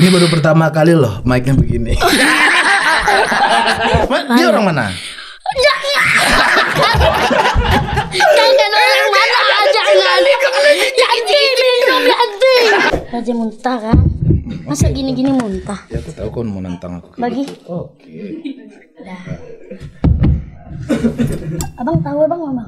Ini baru pertama kali loh mic-nya begini. Dia orang mana? Jangan ya, ya. orang mana aja Raja muntah kan? Masa gini-gini muntah? Ya tahu kan mau nantang aku. Bagi. Gitu. Oke. Abang tahu abang mama.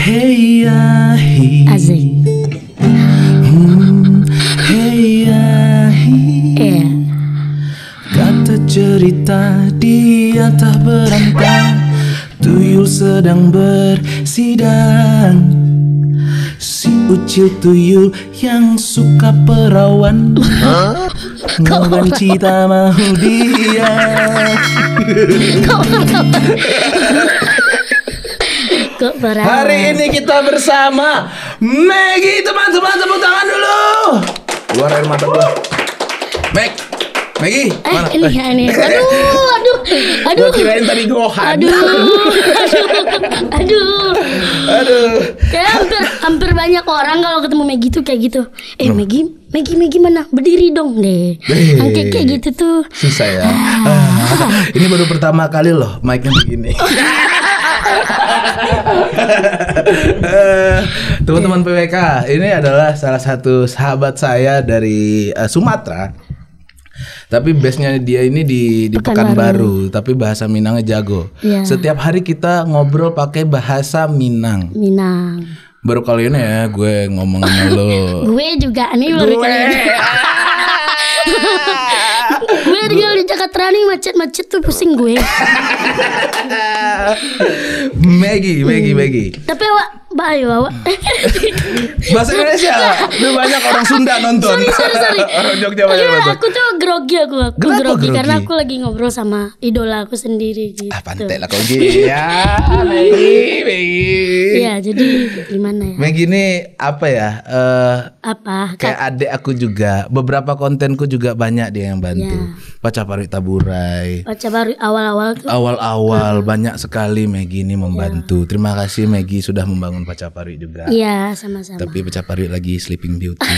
Hey, yeah, hey. jatah berantang Tuyul sedang bersidang Si ucil tuyul yang suka perawan Ngobrol cita mau dia Hari ini kita bersama Maggie teman-teman tepuk tangan dulu Luar air mata gue Maggie Megi, eh, mana? Ini, eh. ini. Aduh, aduh, aduh. Gue kirain tadi gohan. Aduh, aduh, aduh. Aduh. Kayak hampir, hampir banyak orang kalau ketemu Megi tuh kayak gitu. Eh, hmm. Megi, Megi Megi mana? Berdiri dong deh. Angke kayak gitu tuh. Susah ya. Ah. ini baru pertama kali loh mic yang begini. Teman-teman PWK, ini adalah salah satu sahabat saya dari uh, Sumatera tapi base-nya dia ini di di Pekanbaru, Pekan tapi bahasa Minangnya jago. Yeah. Setiap hari kita ngobrol pakai bahasa Minang. Minang. Baru kali ini ya gue ngomong sama lo. gue juga ini baru kali ini. gue tinggal di Jakarta Rani macet-macet tuh pusing gue. Maggie, Maggie, hmm. Maggie. Tapi wak, ayo ya, bawa. Bahasa Indonesia. Lebih banyak orang Sunda nonton. Sorry, sorry, iya, Aku tuh grogi aku, aku grogi, grogi, karena aku lagi ngobrol sama idola aku sendiri gitu. Ah, pantai lah kau gini ya, Iya, jadi gimana ya? Megi ini apa ya? Uh, apa? Kayak Kak. adik aku juga. Beberapa kontenku juga banyak dia yang bantu. Ya. Iya. Pacar Parwi Taburai. Pacar Parwi awal-awal tuh. Awal-awal uh. banyak sekali Megi ini membantu. Ya. Terima kasih Megi sudah membangun Pacapari juga. Iya, sama-sama. Tapi lagi Sleeping Beauty.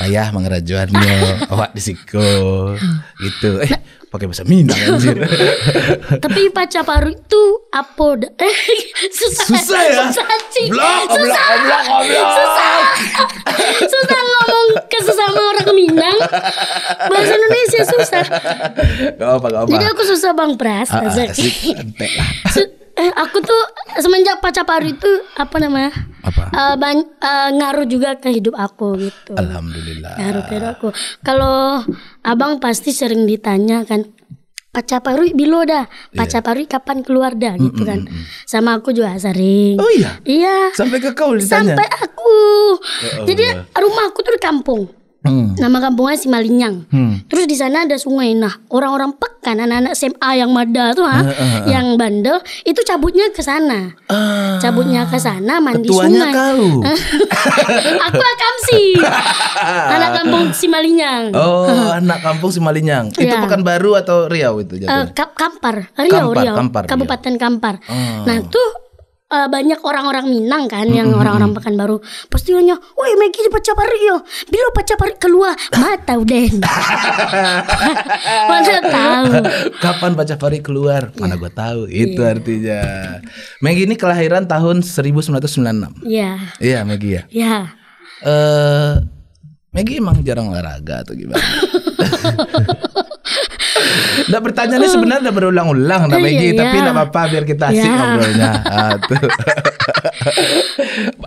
Ayah mengerajuannya, awak disiko, gitu. Eh, pakai bahasa Minang anjir. Tapi Pacaparu itu apa? Eh, susah, susah ya? Susah, sih. Blok, susah. Blok, blok, blok. Susah. ngomong ke sesama orang Minang. Bahasa Indonesia susah. Gak apa, apa. Jadi aku susah Bang Pras. Ah, asik, ah, lah eh, aku tuh semenjak pacar itu apa namanya? Apa? Uh, ban, uh, ngaruh juga ke hidup aku gitu. Alhamdulillah. Ngaruh ke hidup aku. Kalau abang pasti sering ditanya kan, pacar baru bilo dah pacar iya. baru yeah. kapan keluar dah gitu kan mm, mm, kan sama aku juga sering oh iya iya sampai ke kau ditanya sampai aku oh, jadi rumah aku tuh di kampung Hmm. Nama kampungnya Malinyang. Hmm. Terus di sana ada sungai. Nah, orang-orang pekan, anak-anak SMA yang mada tuh, ha, uh, uh, uh. yang bandel, itu cabutnya ke sana. Uh, cabutnya ke sana mandi ketuanya sungai. kau. Aku sih. anak kampung Malinyang. Oh, anak kampung si Malinyang. Itu ya. baru atau Riau itu jatuhnya? Uh, Kampar, Riau, Kampar, Riau. Kampar, iya. Kabupaten Riau. Kampar. Oh. Nah, tuh uh, banyak orang-orang Minang kan yang mm-hmm. orang-orang Pekanbaru pasti nanya, "Woi, Megi di pacapari iya. yo. Bila pacapari keluar, mata udah." Mana tahu. Kapan pacapari keluar? Iya. Mana yeah. gua tahu. Iya. Itu yeah. artinya. Maggie ini kelahiran tahun 1996. Iya. Yeah. Iya, yeah, Megi ya. Iya. Yeah. Eh uh, Megi emang jarang olahraga atau gimana? Nah pertanyaannya sebenarnya berulang-ulang Mbak Megi, iya, iya, tapi nama iya. apa-apa biar kita asik iya. ngobrolnya.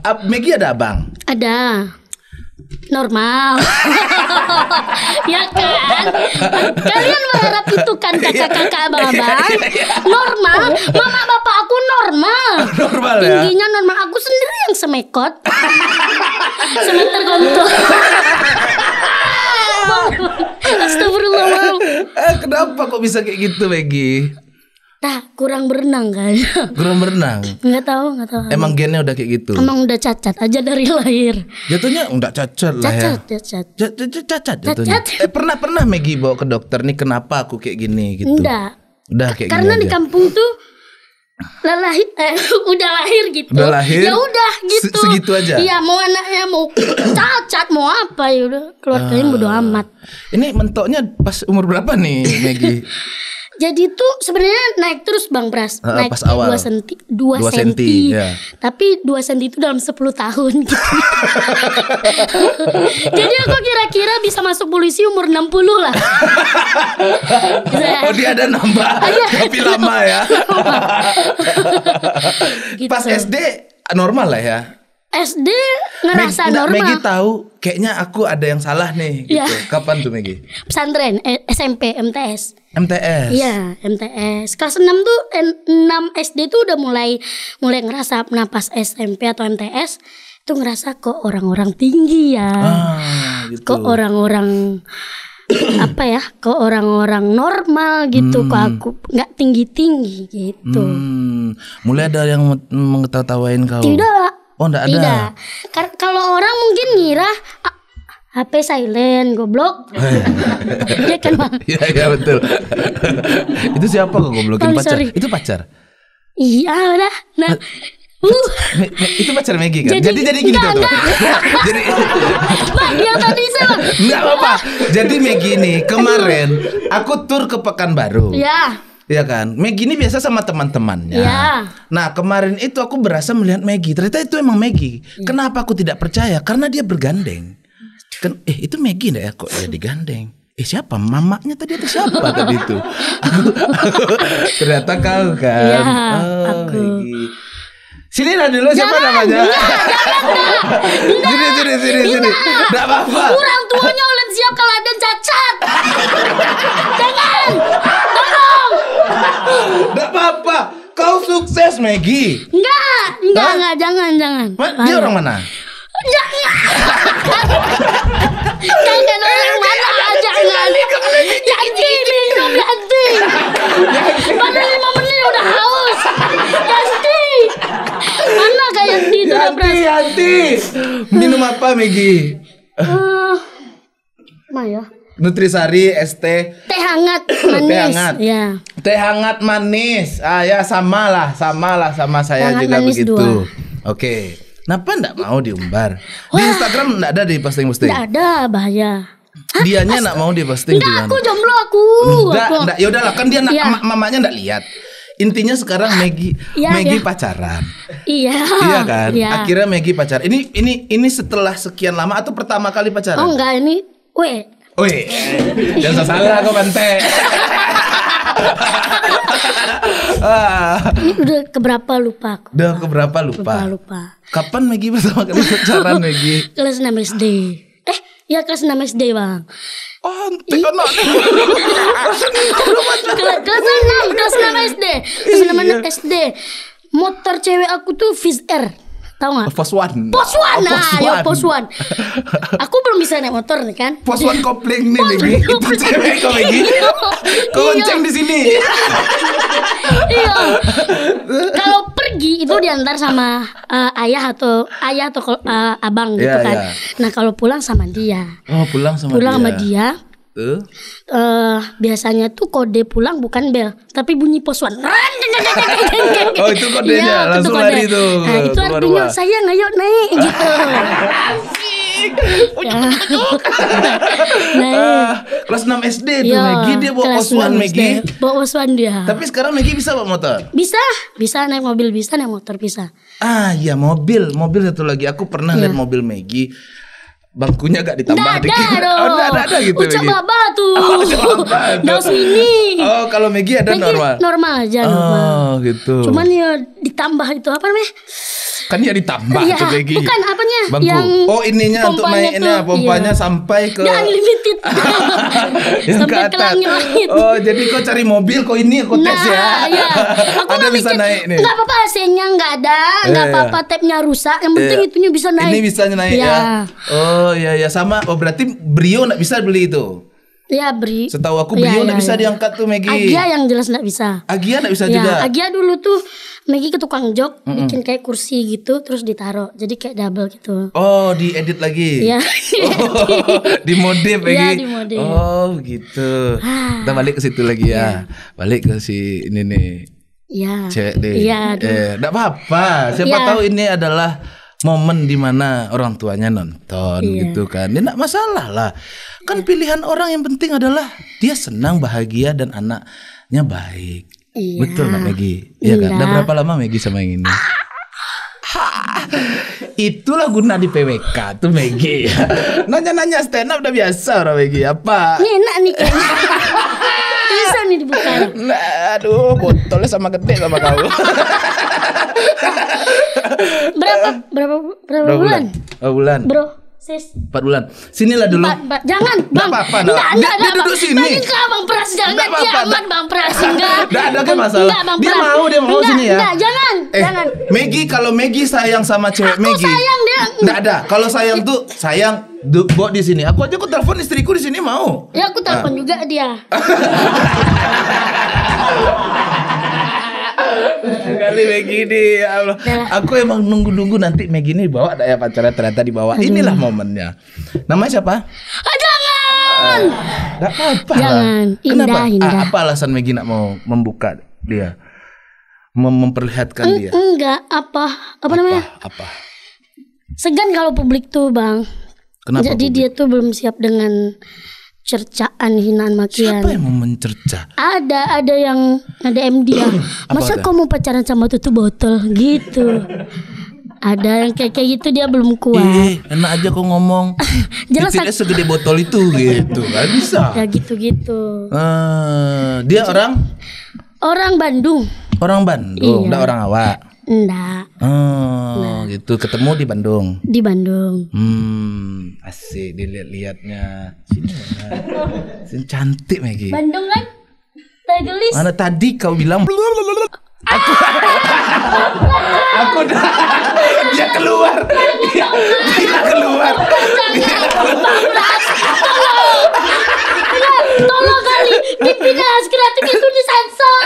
uh, Megi ada abang? Ada normal ya kan kalian mengharap itu kan kakak-kakak abang-abang ya, ya, ya. normal mama bapak aku normal normal ya tingginya normal aku sendiri yang semekot semeter gontor Astagfirullah. Eh, kenapa kok bisa kayak gitu, Megi? Nah, kurang berenang kan. Kurang berenang. Enggak tahu, enggak tahu. Emang gennya udah kayak gitu. Emang udah cacat aja dari lahir. Jatuhnya udah cacat lah ya. Cacat, cacat. Cacat, cacat jatuhnya. Cacat. Eh, pernah pernah Megi bawa ke dokter nih kenapa aku kayak gini gitu. Enggak. Udah kayak Karena gini di kampung tuh lah lahir eh, udah lahir gitu udah lahir ya udah gitu se segitu aja iya mau anaknya mau cacat mau apa ya udah keluarganya uh, bodo amat ini mentoknya pas umur berapa nih Maggie Jadi tuh sebenarnya naik terus Bang Pras, uh, naik pas awal. 2 cm. 2, 2 cm. senti ya. Tapi 2 cm itu dalam 10 tahun gitu. Jadi aku kira-kira bisa masuk polisi umur 60 lah. oh dia ada nambah. Iya. Tapi lama ya. gitu. Pas SD normal lah ya SD ngerasa Meg, normal. Megi tahu kayaknya aku ada yang salah nih iya. gitu. Ya. Kapan tuh Megi? Pesantren eh, SMP MTS. MTS. Iya, MTS. Kelas 6 tuh 6 SD tuh udah mulai mulai ngerasa napas SMP atau MTS tuh ngerasa kok orang-orang tinggi ya. Ah, gitu. Kok orang-orang apa ya kok orang-orang normal gitu hmm. kok aku nggak tinggi tinggi gitu hmm. mulai ada yang mengetawain kau tidak Oh, enggak ada. Tidak. Kar- kalau orang mungkin ngira HP silent goblok. Iya kan bang? Iya iya betul. itu siapa kok goblokin oh, pacar? Sorry. Itu pacar. Iya udah. Nah. Uh. itu pacar Megi kan? Jadi jadi, jadi gini enggak, tuh. Enggak. jadi Bang, yang tadi saya. Enggak apa-apa. Jadi Megi ini kemarin aku tur ke Pekanbaru. Iya. Iya kan? Maggie ini biasa sama teman-temannya. Ya. Nah, kemarin itu aku berasa melihat Maggie. Ternyata itu emang Maggie. Ya. Kenapa aku tidak percaya? Karena dia bergandeng. Kan eh itu Maggie enggak ya kok dia digandeng? Eh siapa? Mamaknya tadi atau siapa tadi itu? ternyata kau kan. Ya, oh, aku. Sini lah dulu jangan, siapa namanya? Iya, jangan, sini sini sini iya. sini. Enggak apa-apa. Orang tuanya oleh siap kalau ada cacat. jangan. Tolong. Enggak apa-apa. Kau sukses, Megi. Enggak, enggak, Hah? enggak, jangan, jangan. Ma, dia orang mana? Jangan. jangan orang mana, eh, jangan. Janji minum nanti. Baru lima menit udah haus. Ganti. Mana kayak di itu? Ya, Yanti, Yanti. Minum apa, Megi? Uh, eh, Maya. Nutrisari ST teh hangat manis teh hangat ya teh hangat manis ah ya sama lah, sama saya juga begitu dua. oke kenapa ndak mau diumbar Wah. di Instagram ndak ada di posting posting nggak ada bahaya Hah? Dianya nggak mau di posting Enggak, aku jomblo aku. Enggak, enggak. Ya udahlah, kan dia ya. mamanya nggak lihat intinya sekarang Maggie, ya, Megi ya. pacaran. Iya. Iya kan? Ya. Akhirnya Maggie pacaran. Ini ini ini setelah sekian lama atau pertama kali pacaran? Oh enggak, ini weh Wih, jangan salah kok bante. Ini udah keberapa lupa? Aku. Udah keberapa lupa? Lupa, lupa. Kapan Megi pertama kali pacaran Megi? Kelas 6 SD. Eh, ya kelas 6 SD bang. Oh, tek ono. Oh, kelas 6, kelas 6 SD. Kelas 6 SD. Motor cewek aku tuh Viz Air. Tahu nggak? Oh, pos one. Pos one. lah, oh, ah, ya, one. pos one. Aku belum bisa naik motor nih kan. Pos one kopling nih, kopling Itu cewek kok, lagi, Kau lonceng di sini. Iya. iya. Kalau pergi itu diantar sama uh, ayah atau ayah atau uh, abang gitu yeah, kan. Yeah. Nah, kalau pulang sama dia. Oh, pulang sama pulang dia. Pulang sama dia Eh? Uh, biasanya tuh kode pulang bukan bel, tapi bunyi posuan. oh itu kodenya, ya, langsung itu kode. lari tuh. Nah, itu keluar artinya rumah. sayang ayo naik gitu. ya. nah, uh, kelas 6 SD tuh Yo, iya, Maggie dia bawa Oswan Maggie. Bawa Oswan dia. Tapi sekarang Maggie bisa bawa motor? Bisa, bisa naik mobil bisa naik motor bisa. Ah iya mobil, mobil satu lagi aku pernah yeah. lihat mobil Maggie bangkunya gak ditambah nggak Ada dong. Oh, ada, ada gitu. Ucap Maggie. baba tuh. Oh, oh ini. Oh, kalau Maggie ada Maggie normal. Normal aja oh, normal. Oh, gitu. Cuman ya ditambah itu apa namanya? kan ya ditambah ya, tuh kayak Bukan apanya? Bangku. Yang oh ininya untuk mainnya pompanya iya. sampai ke Yang unlimited. yang sampai ke, langit, Oh, jadi kau cari mobil kau ini kau nah, tes ya. Iya. Aku ada bisa naik nih. Enggak apa-apa AC-nya enggak ada, enggak iya, yeah, apa-apa tapnya rusak, yang penting yeah. itunya bisa naik. Ini bisa naik yeah. ya. Oh, iya ya sama. Oh, berarti Brio enggak bisa beli itu. Ya Bri. Setahu aku ya, Brio ya, ya, bisa ya. ya. diangkat tuh Megi. Agia yang jelas nggak bisa. Agia nggak bisa ya, juga. Agia dulu tuh Megi ke tukang jok mm -mm. bikin kayak kursi gitu terus ditaruh jadi kayak double gitu. Oh diedit lagi. Iya. oh, dimodif Megi. Iya dimodif. Oh gitu. Ah. Kita balik ke situ lagi ya. ya. Balik ke si ini nih. Iya. Cek deh. Iya. Eh, enggak apa-apa. Siapa ya. tahu ini adalah momen dimana orang tuanya nonton iya. gitu kan. Ini ya, enggak masalah lah. Kan iya. pilihan orang yang penting adalah dia senang, bahagia dan anaknya baik. Iya. Betul Mbak Megi? Iya, kan? Udah iya. berapa lama Megi sama yang ini? Itulah guna di PWK tuh Megi. Nanya-nanya stand up udah biasa orang Megi apa? Ini enak nih kayaknya. bisa nih dibuka. Nah, aduh, botolnya sama gede sama kau. berapa berapa berapa, berapa bulan? Berapa bulan? Bro, sis. Empat bulan. Sinilah dulu. Ba, jangan, Bang. Enggak apa-apa, enggak. Enggak, dia, duduk sini. Enggak, Bang Pras, jangan. Dia aman, Bang Pras. Enggak. Enggak ada kan masalah. Enggak, Bang Pras. Dia mau, dia mau enggak, sini ya. Enggak, jangan eh, jangan. Maggie kalau Megi sayang sama cewek aku Maggie. sayang dia. Enggak ada. Kalau sayang tuh sayang buat di sini. Aku aja aku telepon istriku di sini mau. Ya aku telepon ah. juga dia. Kali Maggie ini ya Allah. Nah. Aku emang nunggu-nunggu nanti Megi ini bawa ya pacarnya ternyata bawah. Hmm. Inilah momennya. Namanya siapa? Ah, jangan. Enggak ah, apa-apa. Jangan. Indah, Kenapa? Indah. apa alasan Megi nak mau membuka dia? mem memperlihatkan Eng, dia? Enggak, apa apa, namanya? Apa? Segan kalau publik tuh, Bang. Kenapa? Jadi publik? dia tuh belum siap dengan cercaan hinaan makian. Siapa yang mau mencerca? Ada, ada yang ada MD dia. Ya. Masa ada? kau mau pacaran sama tutu botol gitu? ada yang kayak kayak gitu dia belum kuat. Eh, enak aja kok ngomong. Jelas segede botol itu gitu, nggak bisa. Ya gitu-gitu. Uh, dia Jadi, orang? Orang Bandung. Orang Bandung, iya. orang awak. Enggak. Oh, nah. gitu. Ketemu di Bandung. Di Bandung. Hmm, asik dilihat-lihatnya. Sini, Sini cantik Megi. Bandung kan? Mana tadi kau bilang aku aku udah, dia keluar dia, dia keluar dia keluar tolong kali mimpinya kreatif itu di sensor.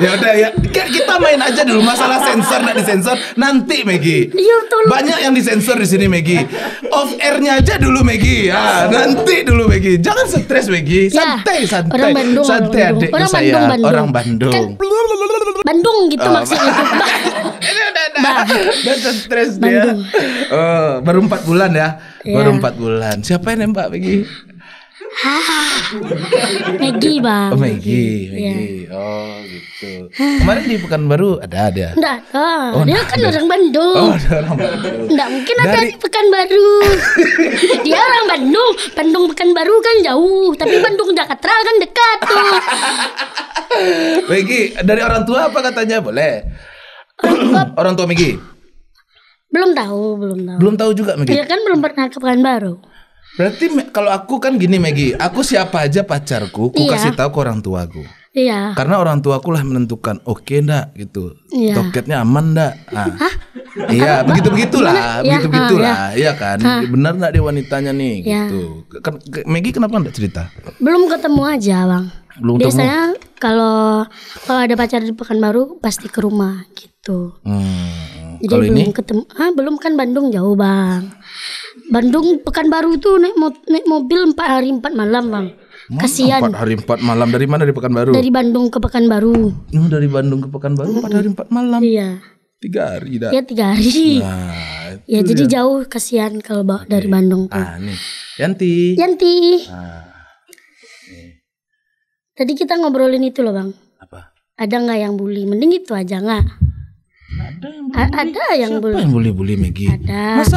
ya udah ya kita main aja dulu masalah sensor nggak sensor? nanti Megi ya, banyak yang di sensor di sini Megi off airnya aja dulu Megi ya nanti dulu Megi jangan stres Megi santai ya, santai orang Bandung santai orang Bandung, orang saya. Bandung, orang Bandung kan- Bandung gitu oh, maksudnya udah nah, nah stres dia. Oh, baru empat bulan ya. Yeah. Baru empat bulan. Siapa yang nembak Peggy? Megi bang. Oh Megi, iya. Megi. Yeah. Oh gitu. Kemarin di Pekanbaru ada ada. Enggak ada. Oh, dia kan ada. orang Bandung. Oh, orang Bandung. Tidak mungkin Dari... ada di Pekanbaru. dia orang Bandung. Bandung Pekanbaru kan jauh, tapi Bandung Jakarta kan dekat tuh. Megi, dari orang tua apa katanya boleh? orang tua Megi? Belum tahu, belum tahu. Belum tahu juga Megi. Iya kan belum pernah ke baru. Berarti kalau aku kan gini Megi, aku siapa aja pacarku, ku iya. kasih tahu ke orang tuaku. Iya. Karena orang tua aku lah menentukan oke okay, ndak gitu. Iya. Toketnya aman ndak? Nah. Hah? Iya, begitu begitulah, iya, begitu begitulah, ah, iya. iya kan? Ha. Benar ndak dia wanitanya nih ya. gitu. Kan Megi kenapa ndak cerita? Belum ketemu aja, Bang. Belum ketemu. Biasanya kalau kalau ada pacar di Pekanbaru pasti ke rumah gitu. Hmm. Jadi kalo belum ini? ketemu, ah belum kan Bandung jauh, Bang. Bandung Pekanbaru tuh naik, mo naik mobil empat hari empat malam, Bang. Kasihan. Empat hari empat malam dari mana dari Pekanbaru? Dari Bandung ke Pekanbaru. Oh, dari Bandung ke Pekanbaru empat hari empat malam. Iya. Tiga hari dah. Ya tiga hari. Nah, ya jadi jauh kasihan kalau bawa okay. dari Bandung Ah nih. Yanti. Yanti. Ah. Tadi kita ngobrolin itu loh bang. Apa? Ada nggak yang bully? Mending itu aja nggak? Ada yang bully. A ada yang Siapa bully. yang bully bully Megi? Ada. Masa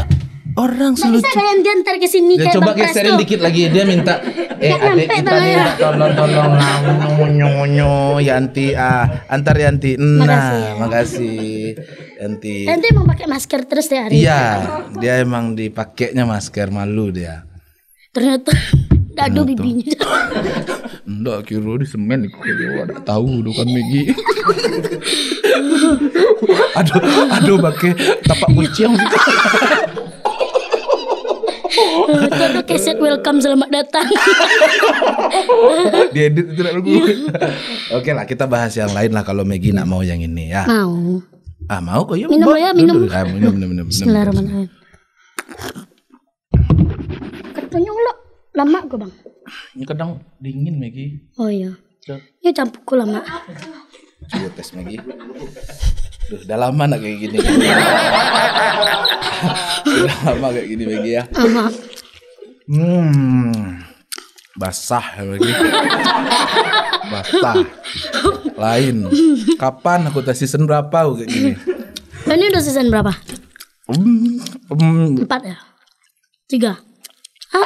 Orang selucu. Bisa kalian diantar ke sini ya, coba geserin dikit lagi dia minta eh adek kita nih ya. tolong tolong nah, nyonyo ya Yanti ah antar Yanti. Nah, ya. makasih. Yanti. Yanti emang pakai masker terus deh hari Iya, dia emang dipakainya masker malu dia. Ternyata tidak ada bibinya. Enggak kira di semen kira ada tahu do kan Migi. aduh aduh pakai tapak kucing. Todo keset welcome selamat datang. Diedit itu lagu. Oke lah kita bahas yang lain lah kalau Megi nak mau yang ini ya. Mau. Ah mau kok ya. Minum lo ya minum. Ah, minum minum minum. Bismillahirrahmanirrahim. Katanya lo lama gue bang. Ini kadang dingin Megi. Oh iya. Ya campurku lama. Coba tes Megi. Duh, udah lama nak kayak gini. udah lama kayak gini lagi ya. Hmm. Basah lagi, ya, Basah. Lain. Kapan aku tes season berapa kayak gini? Nah, ini udah season berapa? Um, um. Empat ya? Tiga? Ah.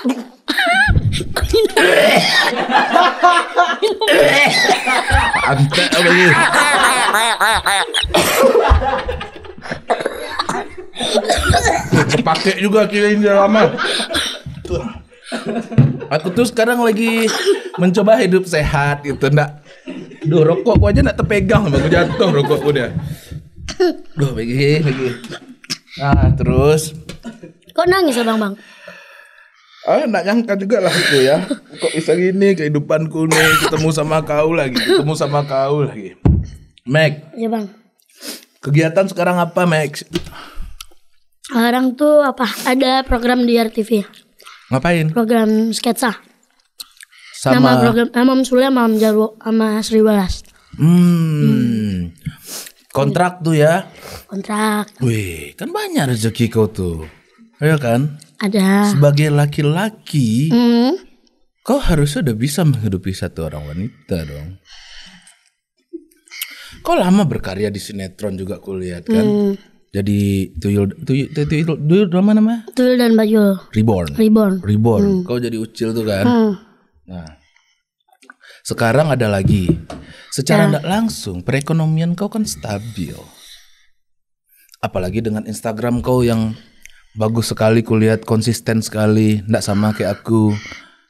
Antek apa ini? Kepake juga kira ini lama. Aku tuh sekarang lagi mencoba hidup sehat gitu, ndak. Duh, rokok gua aja ndak terpegang sama jatuh rokok gua dia. Duh, begini, begini. Nah, terus. Kok nangis, Bang, Bang? Ah, nggak nyangka juga lah itu ya. Kok bisa gini kehidupanku nih ketemu sama kau lagi, ketemu sama kau lagi. Max. Ya bang. Kegiatan sekarang apa Max? Sekarang tuh apa? Ada program di RTV. Ngapain? Program sketsa. Sama nama program nama Sulia, Mam Jarwo, sama Sri Balas. Hmm. Kontrak tuh ya? Kontrak. Wih, kan banyak rezeki kau tuh. Ayo iya kan? Ada. Sebagai laki-laki, mm. kau harusnya udah bisa menghidupi satu orang wanita dong. Kau lama berkarya di sinetron juga kulihat kan. Mm. Jadi tuyul tuyul tuyul, tuyul, tuyul mana nama? Tuyul dan Bajul. Reborn. Reborn. Reborn. Mm. Kau jadi ucil tuh kan. Mm. Nah. Sekarang ada lagi. Secara tidak ya. nah. langsung perekonomian kau kan stabil apalagi dengan Instagram kau yang bagus sekali kulihat konsisten sekali ndak sama kayak aku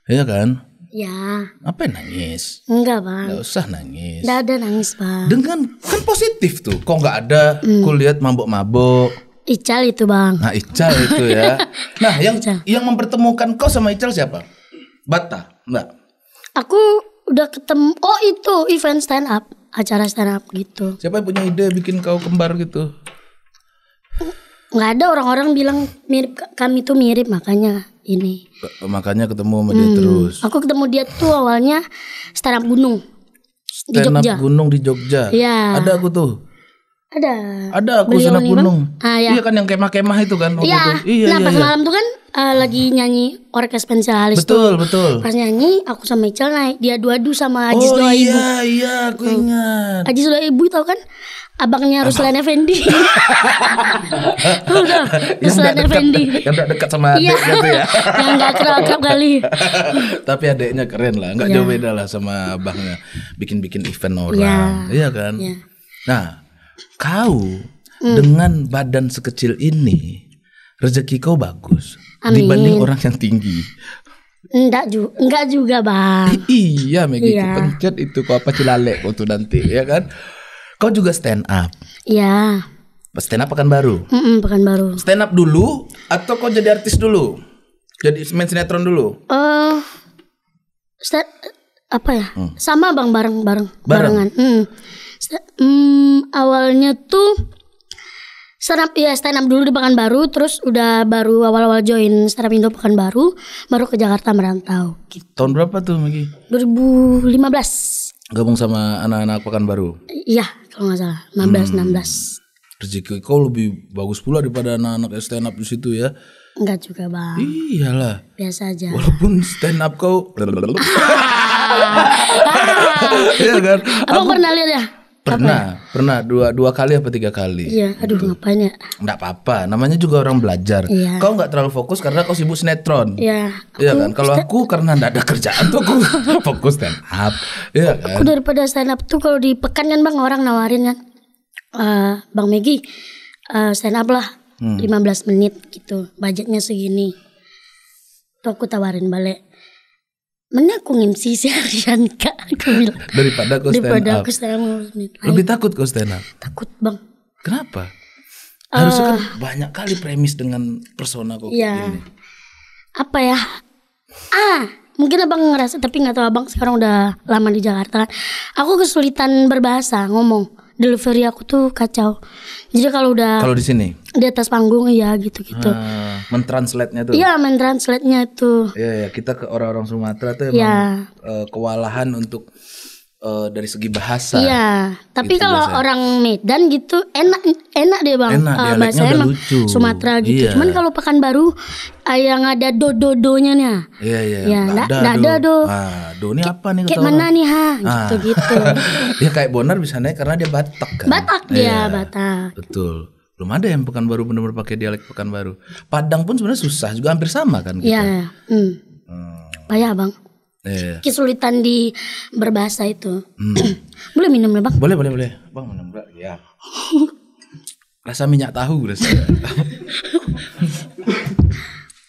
iya kan ya apa yang nangis enggak bang nggak usah nangis nggak ada nangis bang dengan kan positif tuh kok nggak ada hmm. kulihat mabok-mabok Ical itu bang nah Ical itu ya nah yang Ical. yang mempertemukan kau sama Ical siapa Bata enggak aku udah ketemu oh itu event stand up acara stand up gitu siapa yang punya ide bikin kau kembar gitu nggak ada orang-orang bilang mirip kami tuh mirip makanya ini eh, makanya ketemu sama dia hmm. terus aku ketemu dia tuh awalnya stand gunung stand di Jogja gunung di Jogja ya. ada aku tuh ada. Ada sana Gunung. Ah, iya. Iya kan yang kemah-kemah itu kan. Iya. Itu. Iya, nah iya, pas iya. malam tuh kan uh, lagi nyanyi orkes pensialis Betul, tuh. betul. Pas nyanyi aku sama Ical naik dia dua duadu sama Ajis oh, Doa iya, Ibu. iya, iya aku tuh. ingat. Ajis Doa Ibu tau kan abangnya Ruslan Effendi. Ruslan Effendi. Yang gak dekat sama iya. adiknya tuh ya. yang gak kerap-kerap kali. Tapi adiknya keren lah, gak iya. jauh beda lah sama abangnya. Bikin-bikin event orang. Iya kan? Nah, kau hmm. dengan badan sekecil ini rezeki kau bagus Amin. dibanding orang yang tinggi. Enggak juga, enggak juga bang. iya, Megi iya. kepencet itu kau apa cilalek kau tuh nanti ya kan? Kau juga stand up. Iya. Stand up pekan baru. Mm -mm, pekan baru. Stand up dulu atau kau jadi artis dulu? Jadi main sinetron dulu? Eh, uh, apa ya? Hmm. Sama bang bareng bareng. Barengan. hmm hmm, awalnya tuh stand up ya stand up dulu di Pekanbaru terus udah baru awal-awal join stand Indo Pekanbaru baru ke Jakarta merantau gitu. Tahun berapa tuh Megi? 2015. Gabung sama anak-anak Pekanbaru. Iya, kalau nggak salah 16 hmm. 16. Rezeki kau lebih bagus pula daripada anak-anak stand up di situ ya. Enggak juga, Bang. Iyalah. Biasa aja. Walaupun stand up kau Iya kan? Abang pernah lihat ya? Pernah, ya? pernah dua dua kali apa tiga kali. Iya, aduh gitu. ngapain ya? nggak apa-apa, namanya juga orang belajar. Iya. Kau nggak terlalu fokus karena kau sibuk sinetron. Iya. Iya kan? Kalau aku karena enggak ada kerjaan tuh aku fokus dan up. Iya kan? Aku daripada stand up tuh kalau di pekan kan Bang orang nawarin kan. Uh, bang Megi uh, eh, stand up lah hmm. 15 menit gitu. Budgetnya segini. Tuh aku tawarin balik Mending aku ngimsi seharian kak aku bilang. Daripada aku stand Daripada up. aku stand up. Lebih takut kau stand up? Takut bang. Kenapa? Harusnya kan eh. banyak kali premis dengan persona kok ya. ini. Apa ya? Ah, mungkin abang ngerasa tapi nggak tahu abang sekarang udah lama di Jakarta kan. Aku kesulitan berbahasa ngomong delivery aku tuh kacau. Jadi kalau udah Kalau di sini di atas panggung ya gitu-gitu. Hmm, mentranslate-nya tuh. Iya, mentranslate-nya itu. Iya, ya, kita ke orang-orang Sumatera tuh iya. emang ya. uh, kewalahan untuk uh, dari segi bahasa. Iya, tapi gitu kalau bahasanya. orang Medan gitu enak enak deh bang. Enak, uh, bahasanya emang lucu. Sumatera gitu. Iya. Cuman kalau Pekanbaru uh, yang ada do do nya nih. Ah. Iya iya. Ya, gak ada, ada do. Ah, do ini apa nih? Kayak mana nih ha? Gitu ah. gitu. gitu. ya kayak Bonar bisa naik karena dia Batak kan. Batak dia iya, Batak. Betul. Belum ada yang Pekanbaru benar-benar pakai dialek Pekanbaru. Padang pun sebenarnya susah juga hampir sama kan. Iya. Gitu. Iya. Hmm. Hmm. Payah bang yeah. kesulitan di berbahasa itu. Hmm. boleh minum deh ya, bang? Boleh boleh boleh bang minum dulu ya. Rasa minyak tahu rasanya.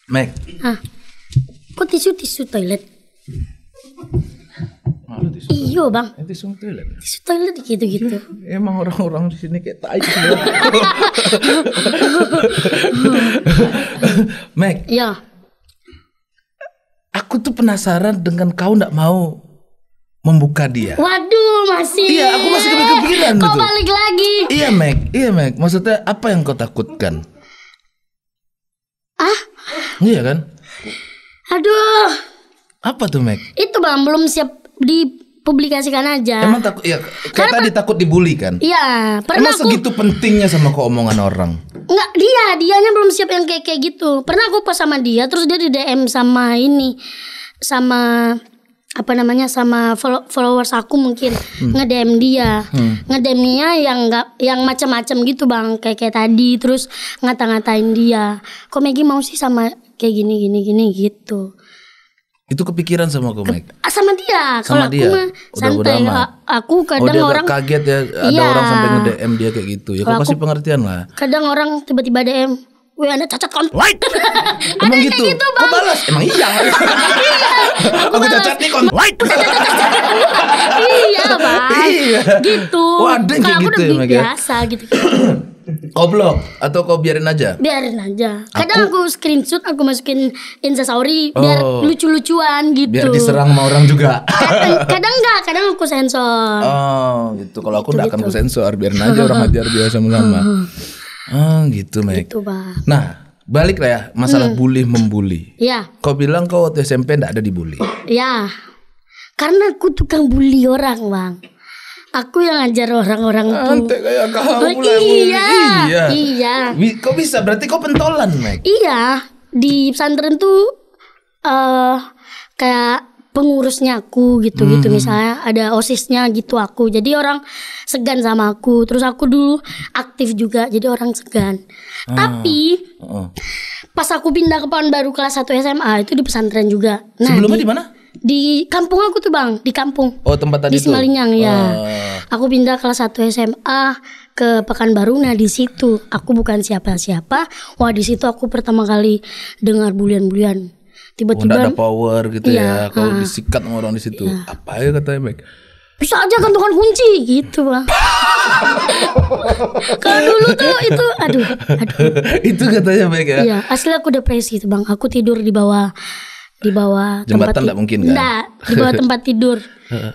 Mac. Hah. kok tisu tisu toilet? Malu Iyo bang. Eh, tisu toilet. Tisu toilet gitu gitu. Emang orang-orang di sini kayak tai semua. Mac. Ya aku tuh penasaran dengan kau ndak mau membuka dia. Waduh, masih. Iya, aku masih kepikiran kau gitu. balik lagi? Iya, Meg. Iya, Meg. Maksudnya apa yang kau takutkan? Ah? Iya kan? Aduh. Apa tuh, Meg? Itu Bang belum siap di publikasikan aja. Emang takut ya kayak tadi kan- takut dibully kan? Iya, pernah Emang aku, segitu pentingnya sama keomongan orang. Enggak, dia dia dianya belum siap yang kayak kayak gitu. Pernah aku pas sama dia terus dia di DM sama ini sama apa namanya sama follow, followers aku mungkin hmm. ngedem dia. Hmm. nge yang nggak, yang macam-macam gitu, Bang. Kayak kayak tadi terus ngata-ngatain dia. Kok Maggie mau sih sama kayak gini gini gini gitu. Itu kepikiran sama aku, Mike. Ke, ah, Sama dia. Sama kalau dia. Aku mah udah santai. Udah amat. Aku kadang oh, dia orang kaget ya ada iya. orang sampai nge-DM dia kayak gitu. Ya aku, pasti pengertian lah. Kadang orang tiba-tiba DM Wih anda cacat kon like Emang ada gitu, gitu bang. Kok balas? Emang iya, iya. Aku, aku cacat nih kon like Iya bang Iya Gitu Wah oh, ada yang kayak gitu aku udah ya, ya biasa gitu Koblok atau kau biarin aja? Biarin aja. Kadang aku, aku screenshot aku masukin Story biar oh, lucu-lucuan gitu. Biar diserang sama orang juga. kadang, kadang enggak, kadang aku sensor. Oh, gitu. Kalau aku enggak gitu. akan gitu. aku sensor, biarin aja orang ajar biasa sama. oh, ah, gitu, Mek. Gitu, Nah, balik lah ya masalah hmm. bully membully. Iya. Kau bilang kau waktu SMP enggak ada dibully. Iya. Karena aku tukang bully orang, Bang aku yang ngajar orang-orang tuh. kayak kamu oh, iya. iya, iya. Iya. Kok bisa? Berarti kau pentolan, Mike. Iya, di pesantren tuh eh uh, kayak pengurusnya aku gitu, gitu. hmm. gitu misalnya ada osisnya gitu aku jadi orang segan sama aku terus aku dulu aktif juga jadi orang segan hmm. tapi oh. pas aku pindah ke baru kelas 1 SMA itu di pesantren juga nah, sebelumnya di mana di kampung aku tuh bang di kampung oh tempat tadi di Semarang ya ah. aku pindah kelas satu SMA ke Pekanbaru nah di situ aku bukan siapa-siapa wah di situ aku pertama kali dengar bulian-bulian oh, tiba-tiba oh, ada power gitu iya, ya kalau uh, disikat sama orang di situ iya. apa ya katanya baik bisa aja gantungan kunci gitu bang kalau dulu tuh itu aduh aduh itu katanya baik ya iya asli aku depresi tuh bang aku tidur di bawah di bawah jembatan tempat mungkin kan? Enggak, di bawah tempat kan? tidur.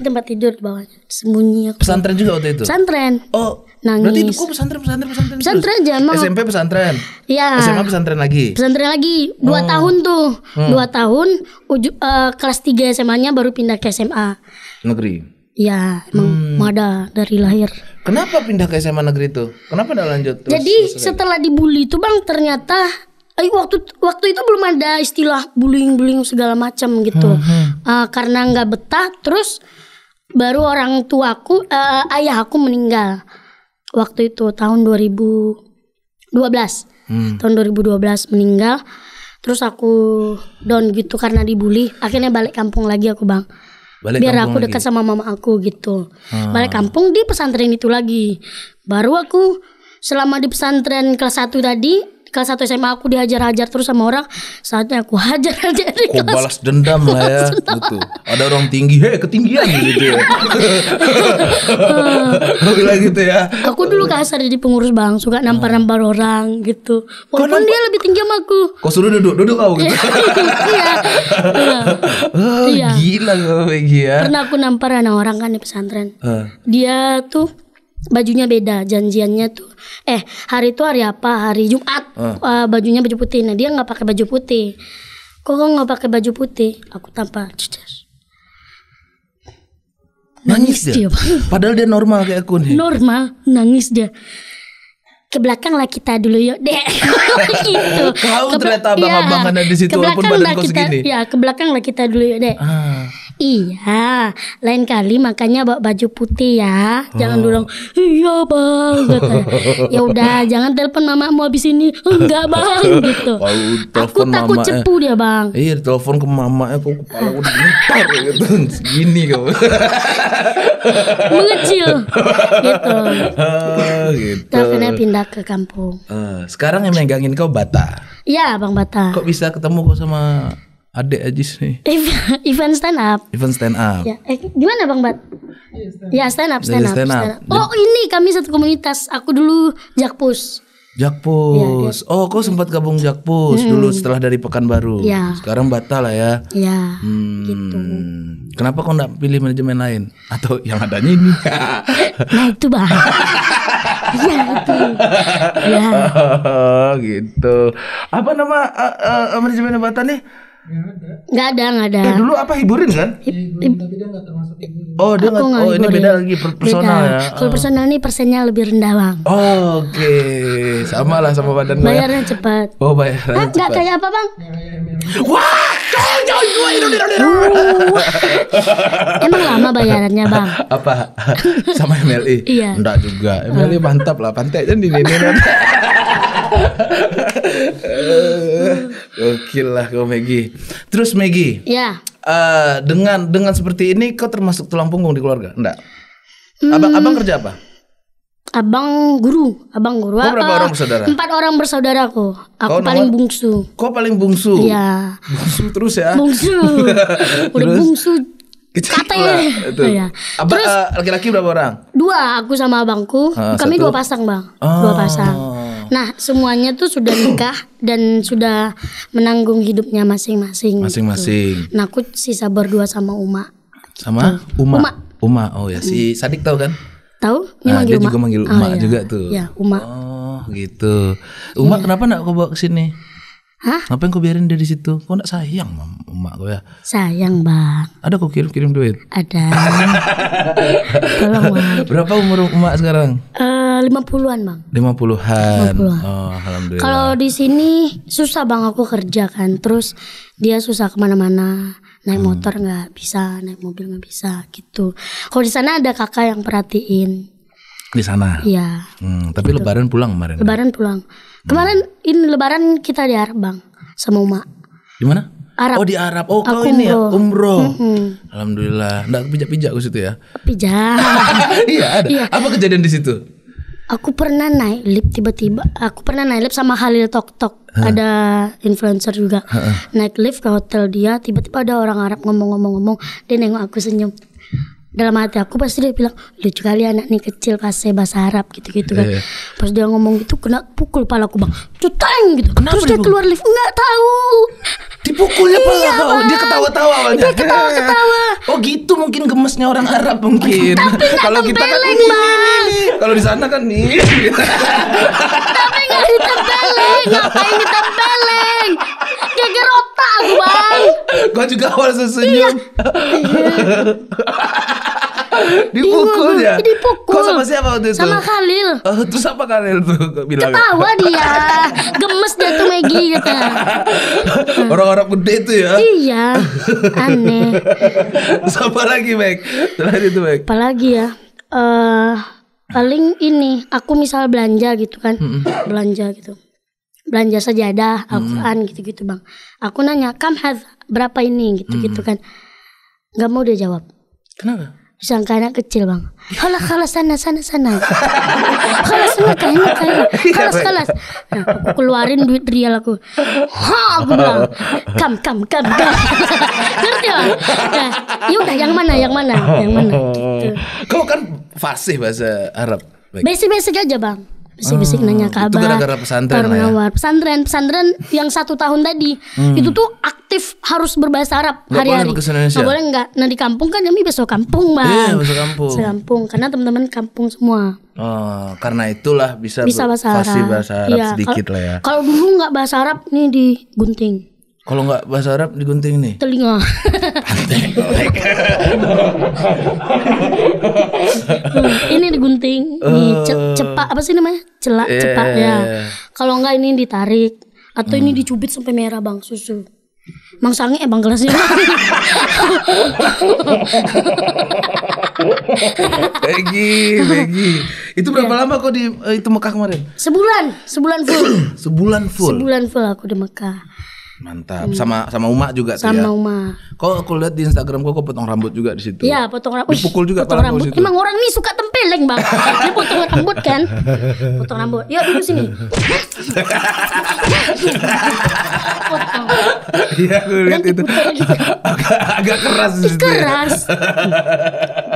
tempat tidur di bawah sembunyi aku. Pesantren juga waktu itu. Pesantren. Oh. Nangis. Berarti itu kok pesantren pesantren pesantren. Pesantren aja mau. SMP pesantren. Iya. SMA pesantren lagi. Pesantren lagi. Dua oh. tahun tuh. Hmm. Dua tahun uju, uh, kelas tiga SMA-nya baru pindah ke SMA. Negeri. ya emang hmm. ada dari lahir. Kenapa pindah ke SMA negeri itu? Kenapa enggak lanjut? Terus, Jadi terus setelah dibully itu Bang ternyata eh, waktu waktu itu belum ada istilah bullying-bullying segala macam gitu. Hmm. Uh, karena nggak betah, terus baru orang tuaku uh, eh, ayah aku meninggal. Waktu itu tahun 2012. Hmm. Tahun 2012 meninggal. Terus aku down gitu karena dibully. Akhirnya balik kampung lagi aku, Bang. Balik biar aku dekat sama mama aku gitu. Hmm. Balik kampung di pesantren itu lagi. Baru aku selama di pesantren kelas 1 tadi kelas satu SMA aku dihajar-hajar terus sama orang saatnya aku hajar aja di Kau kelas balas dendam lah ya gitu ada orang tinggi heh ketinggian gitu ya bilang gitu ya aku dulu kasar jadi pengurus bang suka nampar-nampar orang gitu walaupun dia lebih tinggi sama aku kau suruh duduk duduk kau gitu iya oh, iya gila kau ya pernah aku nampar anak orang kan di pesantren ah. dia tuh bajunya beda janjiannya tuh eh hari itu hari apa hari Jumat uh. Uh, bajunya baju putih nah dia nggak pakai baju putih kok kok nggak pakai baju putih aku tanpa cecer nangis, dia, dia padahal dia normal kayak aku nih normal nangis dia ke belakang lah kita dulu yuk deh gitu kau ternyata abang-abangan ya, iya. di situ walaupun badan kau segini ya ke belakang lah kita dulu yuk deh ah Iya, lain kali makanya bawa baju putih ya. Jangan hmm. Oh. dorong. iya bang. Gitu ya. ya udah, jangan telepon mau habis ini. Enggak bang, gitu. aku takut mama, cepu dia bang. Iya, telepon ke mamanya kok kepala udah gemetar gitu. Gini kamu. Mengecil, gitu. Ah, gitu. pindah ke kampung. Uh, sekarang yang megangin kau Bata. Iya, bang Bata. Kok bisa ketemu kok sama Adik Ajis nih. Event stand up. Event stand up. Ya, eh, gimana Bang Bat? Ya stand up, stand iya, up. Stand up. Stand up. Oh ini kami satu komunitas. Aku dulu Jakpus. Jakpus. Ya, ya. Oh, kau sempat gabung Jakpus hmm. dulu setelah dari Pekanbaru. Ya. Sekarang batal lah ya. Ya. Hmm. Gitu. Kenapa kau nggak pilih manajemen lain atau yang adanya ini? nah itu bang. Iya itu. Ya. Oh, gitu. Apa nama uh, uh, manajemen batal nih? Gak ada, gak ada. Eh, dulu apa hiburin kan? Hiburin, tapi dia gak termasuk hiburin. Oh, dia gak, oh ini beda lagi personal beda. ya. Kalau oh. personal nih persennya lebih rendah, Bang. Oh, Oke, okay. sama lah sama badan ya. Bayarnya cepat. Oh, bayarnya Enggak cepat. Gak kayak apa, Bang? Wah! join gue Emang lama bayarannya bang? Apa? Sama MLI? iya Enggak juga MLI mantap lah Pantai jadi ini Gokil lah kau Megi Terus Megi Iya. uh, eh, Dengan dengan seperti ini kau termasuk tulang punggung di keluarga? Enggak? Abang, abang hmm. kerja apa? abang guru, abang guru. Kau berapa orang bersaudara? Empat orang bersaudaraku. Aku kau paling nomor... bungsu. Kau paling bungsu. Iya. Bungsu terus ya. Bungsu. Udah terus? bungsu. Kata ya. Iya. Abang, terus eh, laki-laki berapa orang? Dua, aku sama abangku. Ah, Kami satu. dua pasang bang. Oh. Dua ah. pasang. Nah, semuanya tuh sudah nikah dan sudah menanggung hidupnya masing-masing. Gitu. Masing-masing. Gitu. Nah, aku sisa berdua sama Uma. Sama Uma. Uma. Uma. Oh ya, si Sadik tahu kan? Tahu? Dia, nah, dia juga manggil Uma oh, iya. juga tuh. Ya, Uma. Oh, gitu. Uma ya. kenapa nak kau bawa ke sini? Hah? Ngapain kau biarin dia di situ? Kau nak sayang mam, kau ya? Sayang, Bang. Ada kau kirim-kirim duit? Ada. Tolong, Berapa umur emak sekarang? Eh, lima puluhan bang lima puluhan oh alhamdulillah kalau di sini susah bang aku kerja kan terus dia susah kemana-mana naik hmm. motor nggak bisa naik mobil nggak bisa gitu kalau di sana ada kakak yang perhatiin di sana iya hmm, tapi gitu. lebaran pulang kemarin ya? lebaran ya? pulang hmm. kemarin hmm. ini lebaran kita di Arab bang sama Uma di mana Arab. Oh di Arab. Oh kau ini ya umroh. Mm -hmm. Alhamdulillah. Nggak pijak-pijak ke situ ya? Pijak. iya ada. Iya. Apa kejadian di situ? Aku pernah naik lift tiba-tiba. Aku pernah naik lift sama Halil Tok Tok. Huh? Ada influencer juga. Huh? Naik lift ke hotel dia, tiba-tiba ada orang Arab ngomong-ngomong-ngomong, dia nengok aku senyum dalam hati aku pasti dia bilang lucu kali anak nih kecil pas saya bahasa Arab gitu-gitu kan. Iya. Pas dia ngomong itu kena pukul pala aku bang, cuteng gitu. Kenapa Terus dia keluar lift nggak tahu. Dipukulnya pala iya, oh, dia ketawa-tawa Dia ketawa-ketawa. Oh gitu mungkin gemesnya orang Arab mungkin. Kalau kita kan ini, kalau di sana kan nih. Tapi nggak ditempeleng, ngapain ditempeleng? Geger otak bang. Gua juga awal sesenyum. Iya. iya. Dipukul ya? Dipukul. Kok sama siapa waktu itu? Sama Khalil. Oh, terus apa Khalil tuh bilang? Ketawa dia. Gemes dia tuh Maggie gitu Orang-orang gede tuh ya? Iya. Aneh. terus apa lagi, Meg? Selain itu, Meg. Apalagi ya? uh, paling ini aku misal belanja gitu kan. Mm Belanja gitu belanja sajadah Al-Quran hmm. gitu-gitu bang aku nanya kam has berapa ini gitu-gitu hmm. kan nggak mau dia jawab Kenapa? Sangka anak kecil bang. Halah kalah sana sana sana. kalah sana kayaknya kayaknya. Halas halas. Nah, ya, aku keluarin duit real aku. Ha aku bilang. Kam kam kam kam. Ngerti bang? Nah, yaudah yang mana yang mana yang mana. Gitu. Kau kan fasih bahasa Arab. Basic-basic aja bang bisik-bisik hmm. nanya kabar. Itu gara-gara pesantren. Lah ya? Pesantren, pesantren yang satu tahun tadi hmm. itu tuh aktif harus berbahasa Arab hari-hari. Gak boleh nggak? Nah di kampung kan kami besok kampung bang. Iya yeah, besok kampung. Besok kampung karena teman-teman kampung semua. Oh karena itulah bisa, bisa bahasa Arab. bahasa Arab ya, sedikit kalo, lah ya. Kalau dulu nggak bahasa Arab nih digunting. Kalau nggak bahasa Arab digunting nih. Telinga. ini digunting oh. di ce cepak apa sih namanya celak yeah. cepak iya, ya iya. kalau enggak ini ditarik atau hmm. ini dicubit sampai merah bang susu Mang Sange eh Bang gelasnya. Begi, Begi. Itu berapa yeah. lama kok di eh, itu Mekah kemarin? Sebulan, sebulan full. sebulan full. Sebulan full aku di Mekah. Mantap. Hmm. Sama sama Uma juga sama ya. Sama Uma. Kok aku lihat di Instagram kok kok potong rambut juga di situ. Iya, potong rambut. Dipukul juga potong rambut. Situ. Emang orang nih suka tempeleng, Bang. Dia potong rambut kan. Potong rambut. Yuk duduk sini. potong. Iya, aku lihat itu. agak, agak keras di situ. Ya. Keras.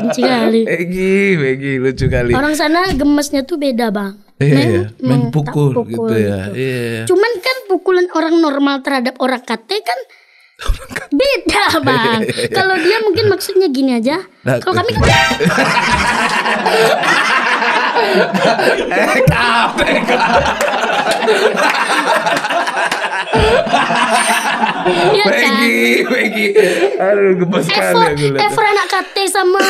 Benci kali. Egi, Egi lucu kali. Orang sana gemesnya tuh beda, Bang. Iya, main, iya. main, main pukul, pukul gitu ya. Gitu. Iya. Cuman kan pukulan orang normal terhadap orang kate kan beda iya, bang iya, iya. kalau dia mungkin maksudnya gini aja nah, kalau kami kan eh ya, Peggy, Peggy. Aduh, gemes sekali aku lihat. Effort anak KT sama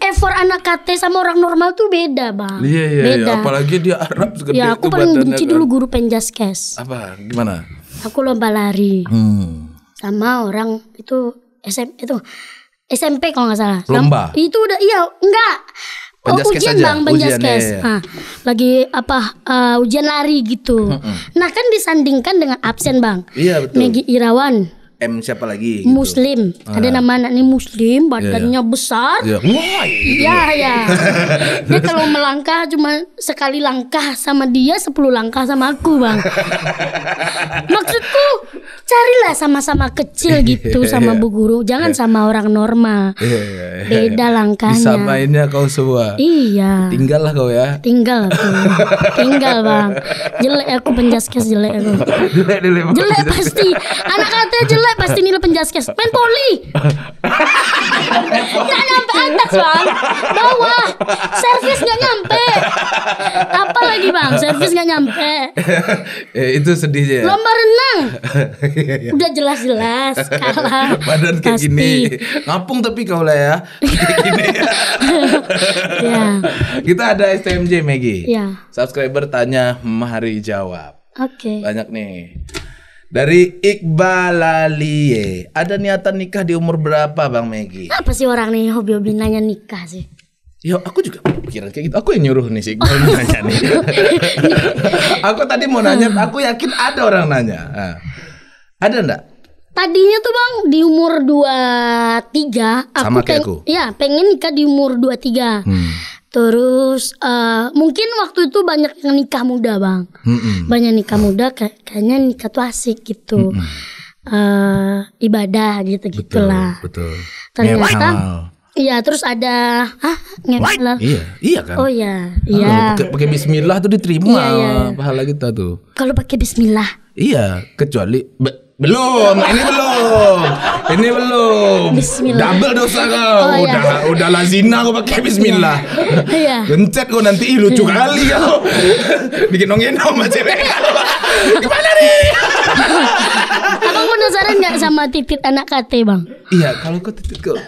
effort anak KT sama orang normal tuh beda, Bang. Iya, iya, iya. beda. iya. apalagi dia Arab segede Ya, aku paling benci kan. dulu guru penjaskes. Apa? Gimana? Aku lomba lari. Hmm. Sama orang itu SMP, itu SMP kalau nggak salah. Lomba. Itu udah iya, enggak oh, ujian aja. bang, penjaskes. Ujian, ya, ya. Nah, lagi apa uh, ujian lari gitu. Nah kan disandingkan dengan absen bang. Iya betul. Megi Irawan M siapa lagi? Gitu. Muslim. Ah. Ada nama ini Muslim, iya, badannya yeah, yeah. besar. Iya, yeah. yeah, yeah. dia kalau melangkah cuma sekali langkah sama dia, sepuluh langkah sama aku, Bang. Maksudku, carilah sama-sama kecil iya, gitu yeah, sama yeah. Bu Guru, jangan yeah. sama orang normal. Yeah, yeah, yeah. Beda langkahnya. Bisa mainnya kau semua. Iya. Tinggal lah kau ya. Tinggal aku. Tinggal, Bang. Jelek aku penjaskes jelek jelek, jelek. Jelek pasti. Anak kata jelek jelek pasti nilai penjaskes. Main poli. Nggak nyampe atas bang, bawah. Servis nggak nyampe. Apa lagi bang? Servis nggak nyampe. Eh, ya, itu sedihnya. Lomba renang. Iya, iya, iya. Udah jelas-jelas kalah. Badan kayak pasti. gini. Ngapung tapi kau lah ya. Kayak gini. ya. Kita ada STMJ Maggie. Ya. Subscriber tanya Mahari jawab. Oke. Okay. Banyak nih. Dari Iqbal Aliye. Ada niatan nikah di umur berapa Bang Megi? Apa sih orang nih hobi-hobi nanya nikah sih? Ya aku juga pikiran kayak gitu. Aku yang nyuruh nih sih oh. nanya nih. aku tadi mau nanya, aku yakin ada orang nanya. Nah. Ada enggak? Tadinya tuh Bang di umur 23 aku Sama kayak aku. Ya, pengen nikah di umur 23. Hmm. Terus uh, mungkin waktu itu banyak yang nikah muda bang, Mm-mm. banyak nikah muda kayak, kayaknya nikah tuh asik gitu, mm uh, ibadah gitu gitulah. Betul, betul. Ternyata, iya terus ada, ah Iya, iya kan. Oh iya, ah, iya. Pakai, pakai Bismillah tuh diterima iya, iya. pahala kita tuh. Kalau pakai Bismillah. Iya, kecuali. Belum, ini belum. Ini belum. Bismillah. Double dosa kau. Oh, iya. udah ya. udah lazina kau pakai iya. bismillah. Iya. Gencet kau nanti Ih, lucu iya. kali kau. Ya. Bikin nongin sama cewek. Gimana nih? aku penasaran nggak sama titik anak kate bang? Iya, kalau kau titik kau.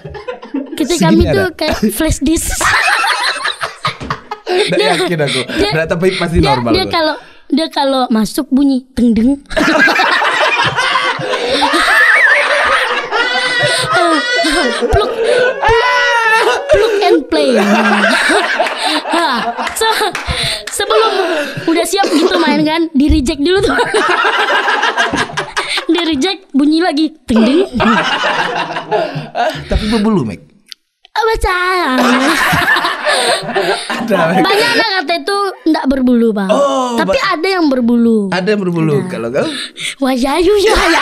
Ketika kami tuh kayak flash disk. Dia, yakin aku. Dia, tapi pasti dia, normal. Dia kalau dia kalau masuk bunyi deng. Pluk, plug plug and play so, sebelum udah siap gitu main kan di reject dulu tuh di reject bunyi lagi ding ding tapi berbulu Mac baca ada banyak anak kata itu tidak berbulu bang oh, tapi ba ada yang berbulu ada yang berbulu nah. kalau kau wajah ya, ya, ya, ya.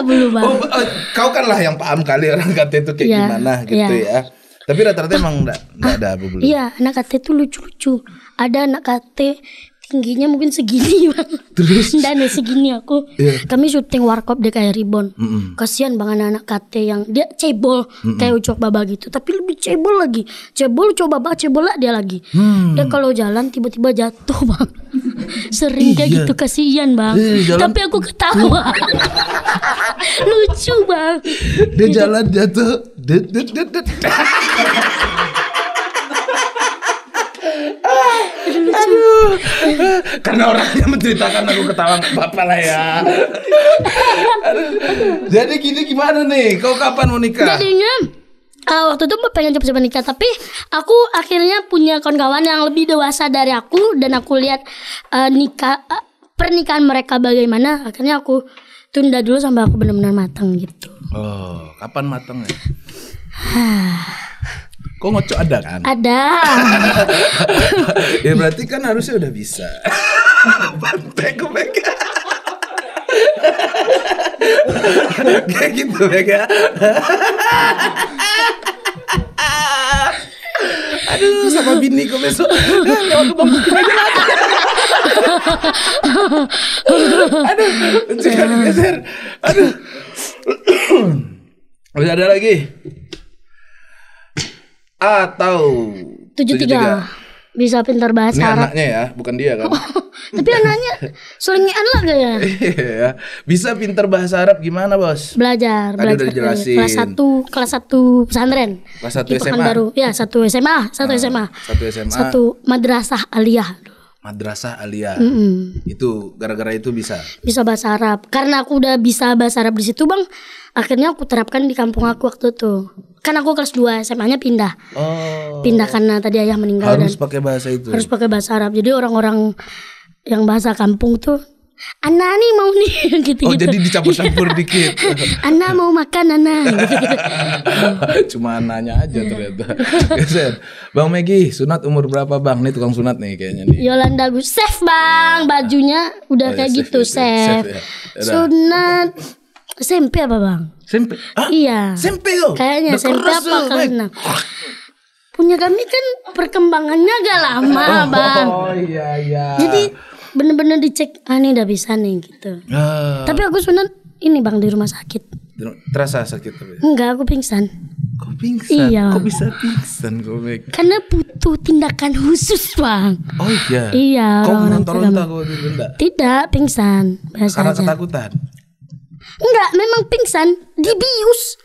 Enggak belum bang. Oh, eh, kau kan lah yang paham kali orang kate itu kayak yeah. gimana gitu yeah. ya. Tapi rata-rata emang enggak, enggak ah, ada apa Iya, anak kate itu lucu-lucu. Ada anak kate tingginya mungkin segini bang terus dan ya, segini aku yeah. kami syuting warkop DKI Ribon mm -hmm. kasihan bang anak-anak KT yang dia cebol mm -hmm. kayak ucok baba gitu tapi lebih cebol lagi cebol coba baba cebol lah dia lagi hmm. dia kalau jalan tiba-tiba jatuh bang sering kayak iya. gitu kasihan bang eh, jalan... tapi aku ketawa lucu bang dia gitu. jalan jatuh det det det det. Karena orangnya menceritakan aku ketawa nggak bapak lah ya. Jadi gini gimana nih? Kau kapan mau nikah? Jadinya uh, eh, waktu itu pengen coba-coba nikah tapi aku akhirnya punya kawan-kawan yang lebih dewasa dari aku dan aku lihat uh, nikah uh, pernikahan mereka bagaimana akhirnya aku tunda dulu sampai aku benar-benar matang gitu. Oh, kapan matangnya? Kok ngocok ada kan? Ada. ya berarti kan harusnya udah bisa. Bantai gue Mega. Kayak gitu Mega. Ya. Aduh sama bini gue besok. Aduh, ke Aduh. Aduh. Aduh, jangan Aduh. Aduh. Masih ada lagi atau tujuh tiga bisa pintar bahasa ini anaknya ya bukan dia kan oh, tapi anaknya selingan lah gak ya bisa pintar bahasa Arab gimana bos belajar belajar jelasin. kelas satu kelas satu pesantren kelas satu SMA baru ya satu SMA satu ah, SMA satu SMA satu madrasah aliyah madrasah alia. Mm -hmm. Itu gara-gara itu bisa. Bisa bahasa Arab. Karena aku udah bisa bahasa Arab di situ, Bang. Akhirnya aku terapkan di kampung aku waktu itu. Kan aku kelas dua, SMA-nya pindah. Oh. Pindah karena tadi ayah meninggal harus pakai bahasa itu. Ya? Harus pakai bahasa Arab. Jadi orang-orang yang bahasa kampung tuh Ana nih mau nih gitu. Oh gitu. jadi dicampur-campur iya. dikit. Ana mau makan Ana. Cuma nanya aja ternyata. Iya, bang Megi sunat umur berapa bang? Nih tukang sunat nih kayaknya nih. Yolanda gue chef bang bajunya udah oh, iya, kayak ya, gitu safe. Ya. Sunat SMP apa bang? SMP. Hah? Iya. SMP loh. Kayaknya SMP apa karena punya kami kan perkembangannya agak lama oh, oh, bang. Oh iya iya. Jadi bener-bener dicek ah ini udah bisa nih gitu uh. tapi aku sebenarnya ini bang di rumah sakit terasa sakit tapi enggak aku pingsan kok pingsan iya. kok bisa pingsan kok karena butuh tindakan khusus bang oh iya iya kau meronta tidak tidak pingsan biasa karena aja. ketakutan enggak memang pingsan dibius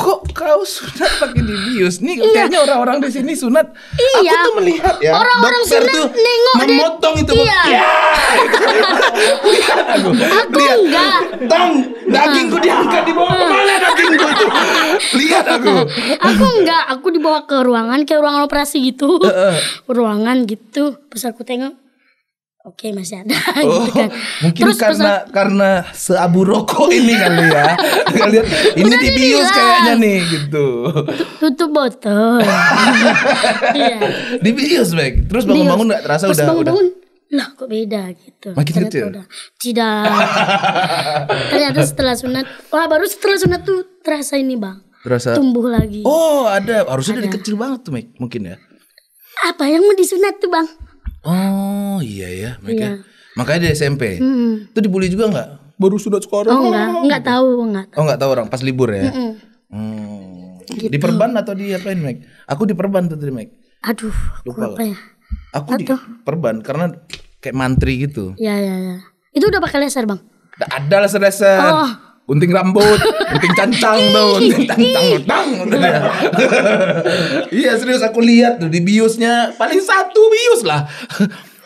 kok kau sunat pakai dibius? Nih iya. kayaknya orang-orang di sini sunat. Iya. Aku tuh melihat ya. Orang-orang sunat tuh nengok memotong di... itu. Iya. Ya. lihat aku. Aku lihat. enggak. Tong, dagingku hmm. diangkat di bawah hmm. kemana dagingku itu? lihat aku. aku enggak, aku dibawa ke ruangan ke ruangan operasi gitu. ruangan gitu. Pas aku tengok Oke okay, masih ada gitu oh, gitu kan. Mungkin Terus karena pesan, karena seabu rokok ini kali ya. Kalian ini dibius kayaknya nih gitu. Tutup botol. Iya. Di dibius baik. Terus bangun-bangun nggak terasa Terus udah bangun -bangun, udah lah kok beda gitu makin ternyata kecil udah, tidak ternyata setelah sunat wah baru setelah sunat tuh terasa ini bang terasa tumbuh lagi oh ada harusnya ada. dari kecil banget tuh Mike mungkin ya apa yang mau disunat tuh bang Oh iya ya, mereka. Iya. Makanya dari SMP. Mm. Itu dibully juga nggak? Baru sudah sekolah. Oh enggak, enggak tahu, enggak tahu. Oh enggak tahu orang pas libur ya. Mm -mm. Hmm. Gitu. Diperban atau di apain, Mike? Aku diperban tuh tadi, Mike. Aduh, lupa apa ya? Aku Aduh. diperban karena kayak mantri gitu. Iya, iya, iya. Itu udah pakai laser, Bang? Ada laser-laser. Oh unting rambut, unting cancang tuh, unting cancang, tang. Gitu ya. iya serius aku lihat tuh di biusnya paling satu bius lah.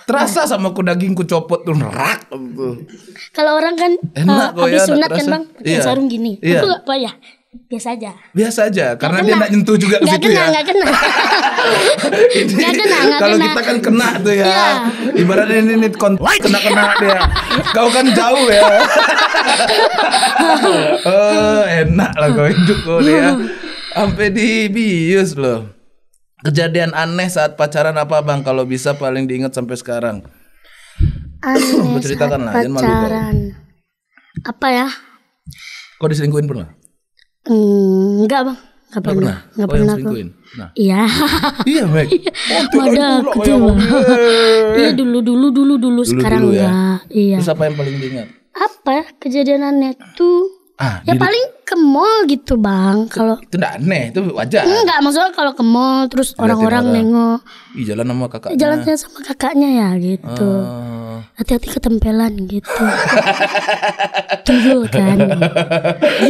Terasa sama ku dagingku copot tuh nerak. Kalau orang kan eh, ya, habis sunat kan bang, pakai iya. sarung gini. Iya. Aku gak payah biasa aja biasa aja karena kena. dia nggak nyentuh juga gak situ kena, ya nggak kena nggak gak kena kalau kita kan kena tuh ya yeah. ibaratnya ini, ini kont kena kena dia kau kan jauh ya oh, enak lah kau hidup kau dia hmm. sampai dibius loh kejadian aneh saat pacaran apa bang kalau bisa paling diingat sampai sekarang aneh saat pacaran pacaran apa ya kau diselingkuhin pernah Mm, enggak bang, enggak pernah. pernah. oh, pernah. Yang Nah. Iya. iya, Mek. Iya. Oh, ada kecil. Iya dulu dulu dulu dulu, sekarang dulu, ya. ya. Iya. Terus apa yang paling diingat? Apa kejadianannya tuh? Ah, ya diri. paling ke mall gitu bang kalau itu enggak aneh itu wajar enggak maksudnya kalau ke mall terus orang-orang nengok Ih, jalan sama kakaknya jalannya sama kakaknya ya gitu uh hati-hati ketempelan gitu tuyul kan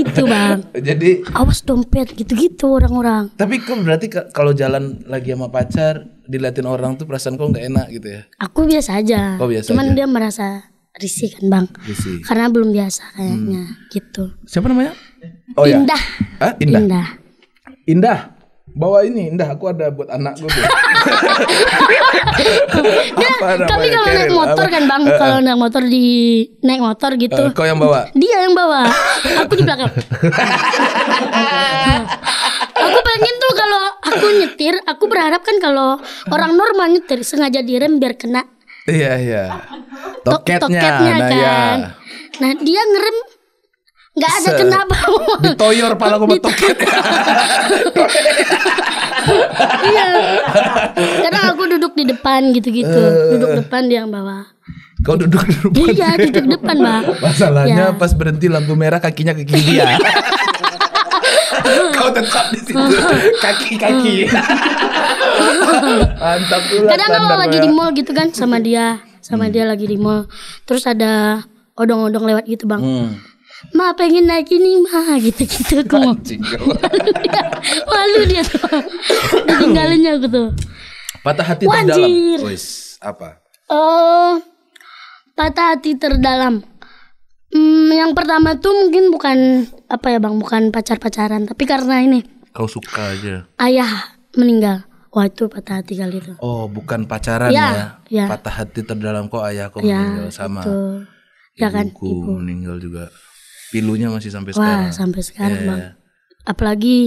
gitu bang jadi awas dompet gitu-gitu orang-orang tapi kok berarti kalau jalan lagi sama pacar dilatin orang tuh perasaan kok nggak enak gitu ya aku biasa aja kok oh, biasa cuman aja. dia merasa risih kan bang risih. karena belum biasa kayaknya hmm. gitu siapa namanya oh, ya. indah. Ya. Hah? indah indah indah bawa ini ndak aku ada buat anak gue nah, tapi kalau naik motor kan bang eh, eh. kalau naik motor di naik motor gitu uh, kau yang bawa dia yang bawa aku di belakang aku pengen tuh kalau aku nyetir aku berharap kan kalau orang normal nyetir sengaja direm biar kena iya iya toketnya, toketnya nah, iya. kan nah dia ngerem Gak ada Set. kenapa Ditoyor pala gue betokin Iya Karena aku duduk di depan gitu-gitu eh. Duduk depan dia yang bawa Kau duduk di depan Iya duduk depan bang Masalahnya ya. pas berhenti lampu merah kakinya ke kiri ya Kau tetap di situ Kaki-kaki Mantap tuh Kadang kalau lagi di mall gitu kan sama dia Sama hmm. dia lagi di mall Terus ada odong-odong lewat gitu bang hmm ma pengen naik ini ma gitu gitu aku mau malu dia, dia tuh ditinggalinnya aku tuh patah hati Wajir. terdalam Wis, apa oh patah hati terdalam hmm, yang pertama tuh mungkin bukan apa ya bang bukan pacar pacaran tapi karena ini kau suka aja ayah meninggal Wah itu patah hati kali itu. Oh bukan pacaran ya? ya. ya. Patah hati terdalam kok ayahku ya, meninggal sama. Itu. Ya kan? ibuku kan, ibu. meninggal juga pilunya masih sampai Wah, sekarang. Wah, sampai sekarang, yeah. Bang. Apalagi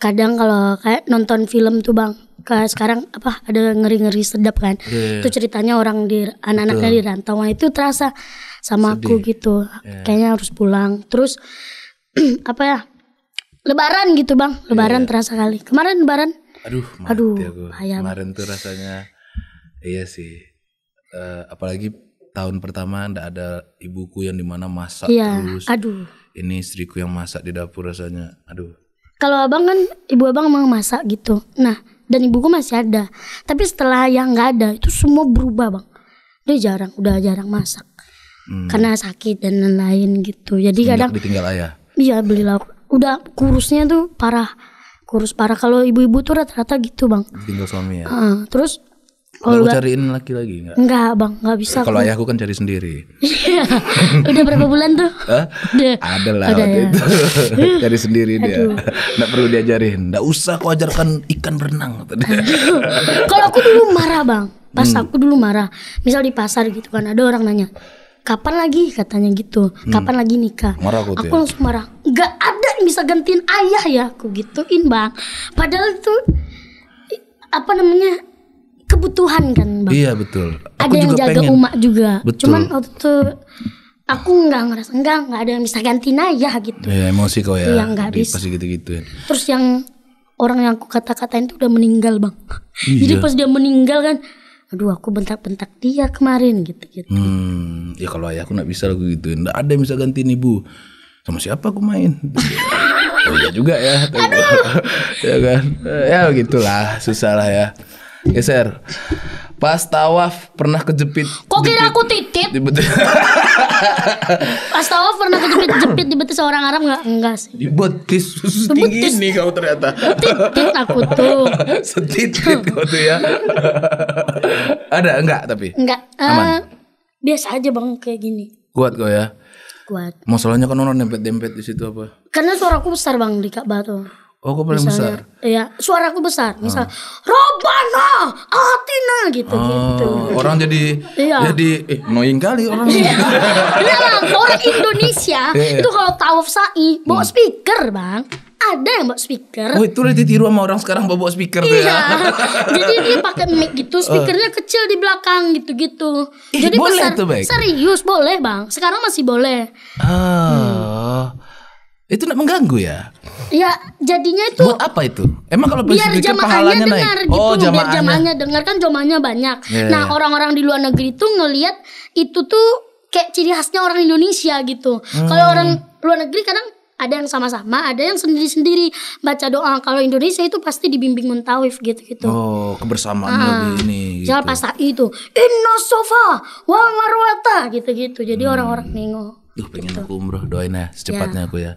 kadang kalau kayak nonton film tuh, Bang. Ke sekarang apa ada ngeri-ngeri sedap kan. Yeah. Itu ceritanya orang di anak anaknya di rantau. itu terasa sama Sedih. aku gitu. Yeah. Kayaknya harus pulang. Terus apa ya? Lebaran gitu, Bang. Lebaran yeah. terasa kali. Kemarin lebaran. Aduh, mati Aduh, aku. Kemarin tuh rasanya iya sih. Uh, apalagi tahun pertama ndak ada ibuku yang dimana masak iya. terus. Aduh. Ini istriku yang masak di dapur rasanya. Aduh. Kalau abang kan ibu abang emang masak gitu. Nah dan ibuku masih ada. Tapi setelah yang nggak ada itu semua berubah bang. Dia jarang, udah jarang masak. Hmm. Karena sakit dan lain-lain gitu. Jadi Semenjak kadang ditinggal ayah. Iya beli lauk. Udah kurusnya tuh parah kurus parah kalau ibu-ibu tuh rata-rata gitu bang tinggal suami ya uh, terus kalau cariin lagi lagi enggak? Enggak, bang, nggak bisa. Kalau ayahku kan cari sendiri. Udah berapa bulan tuh? Hah? Ada lah waktu ya. itu. cari sendiri dia. Nggak perlu diajarin. Nggak usah kau ajarkan ikan berenang tadi. Kalau aku dulu marah bang. Pas hmm. aku dulu marah. Misal di pasar gitu kan ada orang nanya. Kapan lagi katanya gitu hmm. Kapan hmm. lagi nikah marah aku, aku ya? langsung marah Gak ada yang bisa gantiin ayah ya Aku gituin bang Padahal tuh Apa namanya kebutuhan kan bang. Iya betul. Aku ada yang jaga pengen. umat juga. Betul. Cuman waktu itu aku nggak ngerasa enggak nggak ada yang bisa ganti Naya gitu. Iya emosi kau ya. Iya nggak bisa. Pasti gitu ya. Terus yang orang yang aku kata-katain tuh udah meninggal bang. Iya. Jadi pas dia meninggal kan, aduh aku bentak-bentak dia kemarin gitu-gitu. Hmm, ya kalau aku nggak bisa lagu gitu, nggak ada yang bisa gantiin ibu. Sama siapa aku main? oh, iya juga ya. ya kan, ya gitulah, susah lah ya geser pas tawaf pernah kejepit kok kira aku titip di betis. pas tawaf pernah kejepit jepit di betis orang Arab nggak enggak sih di betis setinggi ini kau ternyata titit aku tuh setitit kau tuh ya ada enggak tapi enggak uh, Aman. Eh, biasa aja bang kayak gini kuat kau ya kuat masalahnya kan orang dempet dempet di situ apa karena suaraku besar bang di kak batu. Oh, kok paling misalnya, besar? Iya, suaraku besar. Misal, ah. Robana, Atina gitu oh, gitu. Orang jadi, iya. jadi eh, annoying kali orang. iya, iya bang. Orang Indonesia iya, iya. itu kalau tawaf sa'i bawa hmm. speaker bang. Ada yang bawa speaker. Oh, itu udah ditiru sama orang sekarang bawa, speaker ya? iya. ya. jadi dia pakai mic gitu, ah. speakernya uh. kecil di belakang gitu-gitu. Eh, jadi boleh besar. Tuh, Serius boleh bang. Sekarang masih boleh. Ah. Hmm. Itu nak mengganggu ya? Ya, jadinya itu Buat apa itu? Emang kalau biar jamaahnya dengar naik? Oh, gitu, oh, jamaahnya. biar jamaahnya dengar kan jamaahnya banyak. Yeah, nah, iya. orang-orang di luar negeri itu ngelihat itu tuh kayak ciri khasnya orang Indonesia gitu. Hmm. Kalau orang luar negeri kadang ada yang sama-sama, ada yang sendiri-sendiri baca doa. Kalau Indonesia itu pasti dibimbing mentawif gitu-gitu. Oh, kebersamaan ah, lebih ini. Gitu. Jalan pasti itu, inna sofa wa marwata gitu-gitu. Jadi hmm. orang-orang hmm. nengok. Duh pengen gitu. aku umroh doain ya secepatnya ya. aku ya.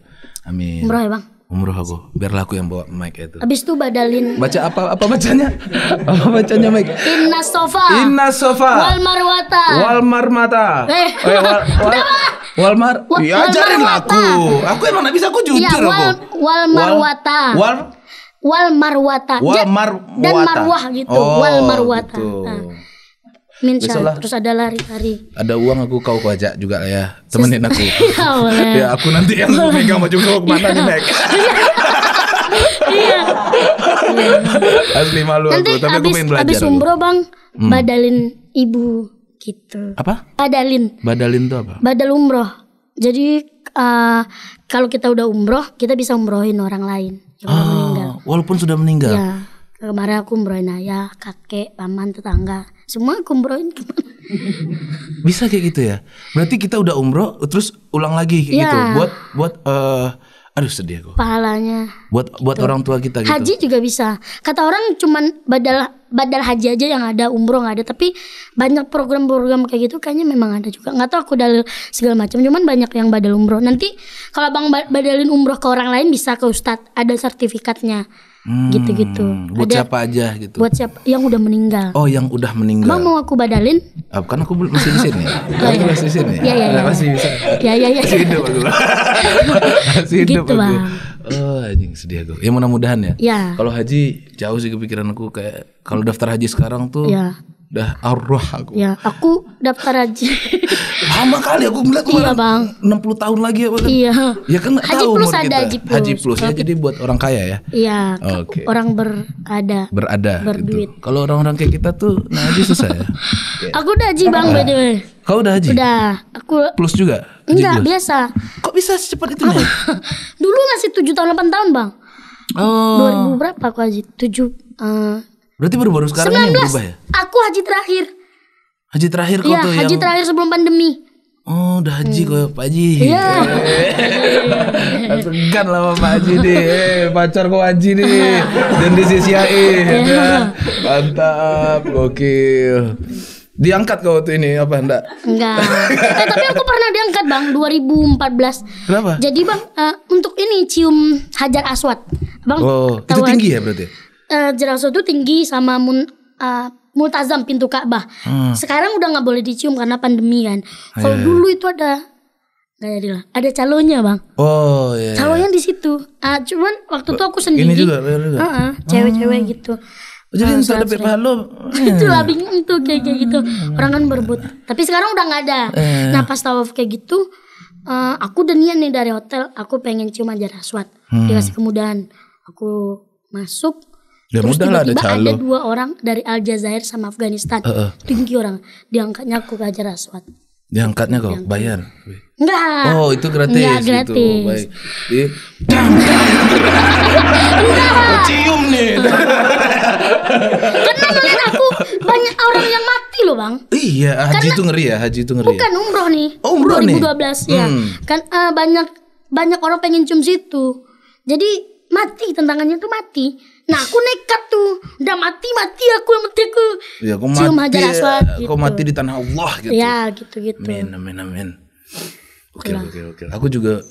Amin. Umroh ya bang. Umroh aku. biar aku yang bawa mic itu. Abis itu badalin. Baca apa apa bacanya? apa bacanya mic? Inna sofa. Inna sofa. Walmar marwata. Walmar mata Eh. Oh, ya, Walmar, Wa ya ajarin lah aku. Aku emang gak bisa, aku jujur ya, wal, aku. Walmarwata. Wal, wal, wal marwata. Wal mar dan marwah gitu. Oh, wal marwata. Gitu. Nah. Minsan, terus ada lari-lari. Ada uang aku kau kau ajak juga ya. Temenin aku. Ya, ya, aku nanti yang megang baju kau kemana ya. nih, Mac? Iya. iya. Asli malu nanti aku, tapi abis, aku main belajar. Habis umroh, Bang, hmm. badalin ibu gitu. Apa? Badalin. Badalin tuh apa? Badal umroh. Jadi eh, kalau kita udah umroh, kita bisa umrohin orang lain yang ah, meninggal. Walaupun sudah meninggal. Ya. Kemarin aku umrohin ayah, kakek, paman, tetangga semua aku umrohin bisa kayak gitu ya berarti kita udah umroh terus ulang lagi ya. gitu iya. buat buat uh, aduh sedih aku pahalanya buat gitu. buat orang tua kita gitu. haji juga bisa kata orang cuman badal badal haji aja yang ada umroh nggak ada tapi banyak program-program kayak gitu kayaknya memang ada juga nggak tahu aku dalil segala macam cuman banyak yang badal umroh nanti kalau bang badalin umroh ke orang lain bisa ke ustadz ada sertifikatnya Hmm, gitu-gitu. Hmm, buat ada, siapa aja gitu? Buat siapa? Yang udah meninggal. Oh, yang udah meninggal. Emang mau aku badalin? Ah, kan aku masih di sini. oh, kan iya. aku iya, iya, iya. masih di sini. Iya, iya, Masih bisa. Iya, iya, iya. Masih hidup aku. masih hidup gitu, aku. Oh, anjing sedih aku. Ya mudah-mudahan ya. Iya. Kalau haji jauh sih kepikiran aku kayak kalau daftar haji sekarang tuh Iya. Dah arwah aku. Ya, aku daftar aja. Lama kali aku bilang iya, bang. puluh tahun lagi ya bang. Iya. Ya kan gak haji tahu plus ada, Haji plus. Haji plus ya, jadi buat orang kaya ya. Iya. Oke. Okay. Orang berada. Berada. Berduit. Gitu. Kalau orang-orang kayak kita tuh nah haji susah ya. okay. Aku udah haji bang, by the way. Kau udah haji? Udah. Aku plus juga. Haji enggak, plus. biasa. Kok bisa secepat itu? Dulu masih tujuh tahun delapan tahun, Bang. Oh. 2000 berapa aku haji? Tujuh. Eh, Berarti baru-baru sekarang 19. ini berubah ya? Aku haji terakhir. Haji terakhir kok ya, tuh haji yang... terakhir sebelum pandemi. Oh, udah haji hmm. kok Pak Haji. Iya. Segan lah Pak Haji nih. Eh, pacar kok Haji nih. Dan sisi AI. Ya kan? iya. Mantap, gokil. Diangkat kok waktu ini apa enggak? Enggak. eh, tapi aku pernah diangkat Bang 2014. Kenapa? Jadi Bang uh, untuk ini cium Hajar Aswad. Bang. Oh, itu tinggi ya berarti? uh, itu tinggi sama mun, uh, multazam pintu Ka'bah. Hmm. Sekarang udah nggak boleh dicium karena pandemi kan. Kalau yeah. Iya. dulu itu ada nggak jadi lah. Ada calonnya bang. Oh iya. iya. Calonnya di situ. Uh, cuman waktu itu aku sendiri. Ini juga, juga. Uh -uh, cewek-cewek oh. gitu. Oh, jadi ah, yang ada lo Itu lah iya. bingung tuh kayak, kayak gitu hmm. Orang kan berebut Tapi sekarang udah gak ada Nah pas tawaf kayak gitu eh, Aku udah niat nih dari hotel Aku pengen cium aja raswat hmm. Dikasih kemudahan Aku masuk Ya Terus tiba-tiba ada, ada dua orang dari Aljazair sama Afghanistan. Uh, uh. Tinggi orang. Diangkatnya aku ke Hajar Aswad. Diangkatnya kok? Diangkat. Bayar? Enggak. Oh itu gratis. Enggak gratis. Gitu. Baik. Di... cium nih. Karena melihat aku banyak orang yang mati loh bang. Iya. Haji itu ngeri ya. Haji itu ngeri. Ya? Bukan umroh nih. Oh, umroh 2012 nih. 2012 ya. Hmm. Kan uh, banyak banyak orang pengen cium situ. Jadi mati tentangannya tuh mati Nah aku nekat tuh Udah mati-mati aku yang mati aku ya, aku Cium mati, hajar eh, gitu. mati di tanah Allah gitu Ya gitu-gitu Amin amin amin Oke oke oke Aku juga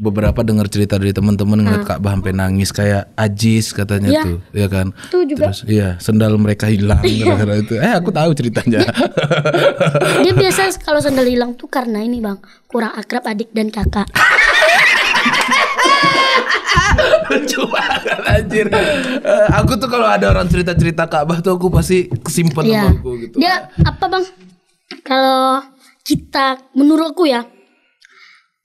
beberapa dengar cerita dari teman-teman ngeliat kak ah. Ka'bah sampai nangis kayak ajis katanya ya, tuh, ya kan? Itu juga. Terus iya, sendal mereka hilang iya. gara itu. Eh, aku tahu ceritanya. Dia, dia biasa kalau sendal hilang tuh karena ini, Bang, kurang akrab adik dan kakak. anjir. Uh, aku tuh kalau ada orang cerita-cerita Ka'bah tuh aku pasti kesimpan yeah. aku gitu. Dia apa bang? Kalau kita menurut aku ya,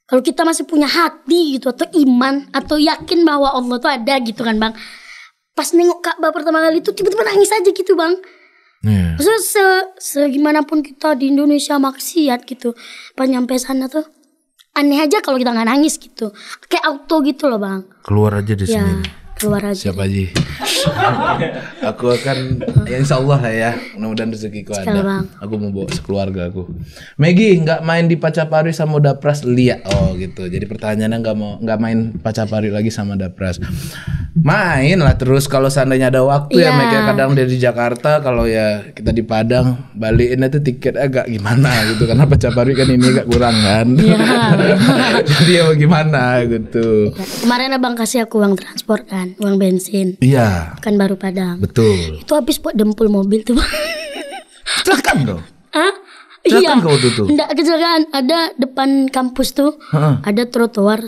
kalau kita masih punya hati gitu atau iman atau yakin bahwa Allah tuh ada gitu kan bang. Pas nengok Ka'bah pertama kali itu tiba-tiba nangis aja gitu bang. Yeah. Maksudnya se segimanapun kita di Indonesia maksiat gitu, pas nyampe sana tuh aneh aja kalau kita nggak nangis gitu, kayak auto gitu loh bang. Keluar aja di yeah. sini keluar aja. Siapa aja. aku akan ya insya Allah lah ya. Mudah-mudahan rezekiku ada. Bang. Aku mau bawa sekeluarga aku. Megi nggak main di Pacapari sama Dapras Lia. Oh gitu. Jadi pertanyaannya nggak mau nggak main Pacapari lagi sama Dapras. Main lah terus kalau seandainya ada waktu yeah. ya iya. Megi kadang dia di Jakarta kalau ya kita di Padang balikin itu tiket agak gimana gitu karena Pacapari kan ini agak kurang kan. Yeah. Jadi ya gimana gitu. Iya. Kemarin abang kasih aku uang transport kan kan uang bensin. Iya. Kan baru padam. Betul. Itu habis buat dempul mobil tuh. Kecelakaan dong. Hah? Iya. Kau itu tuh. Enggak kecelakaan. Ada depan kampus tuh. Ha. Ada trotoar.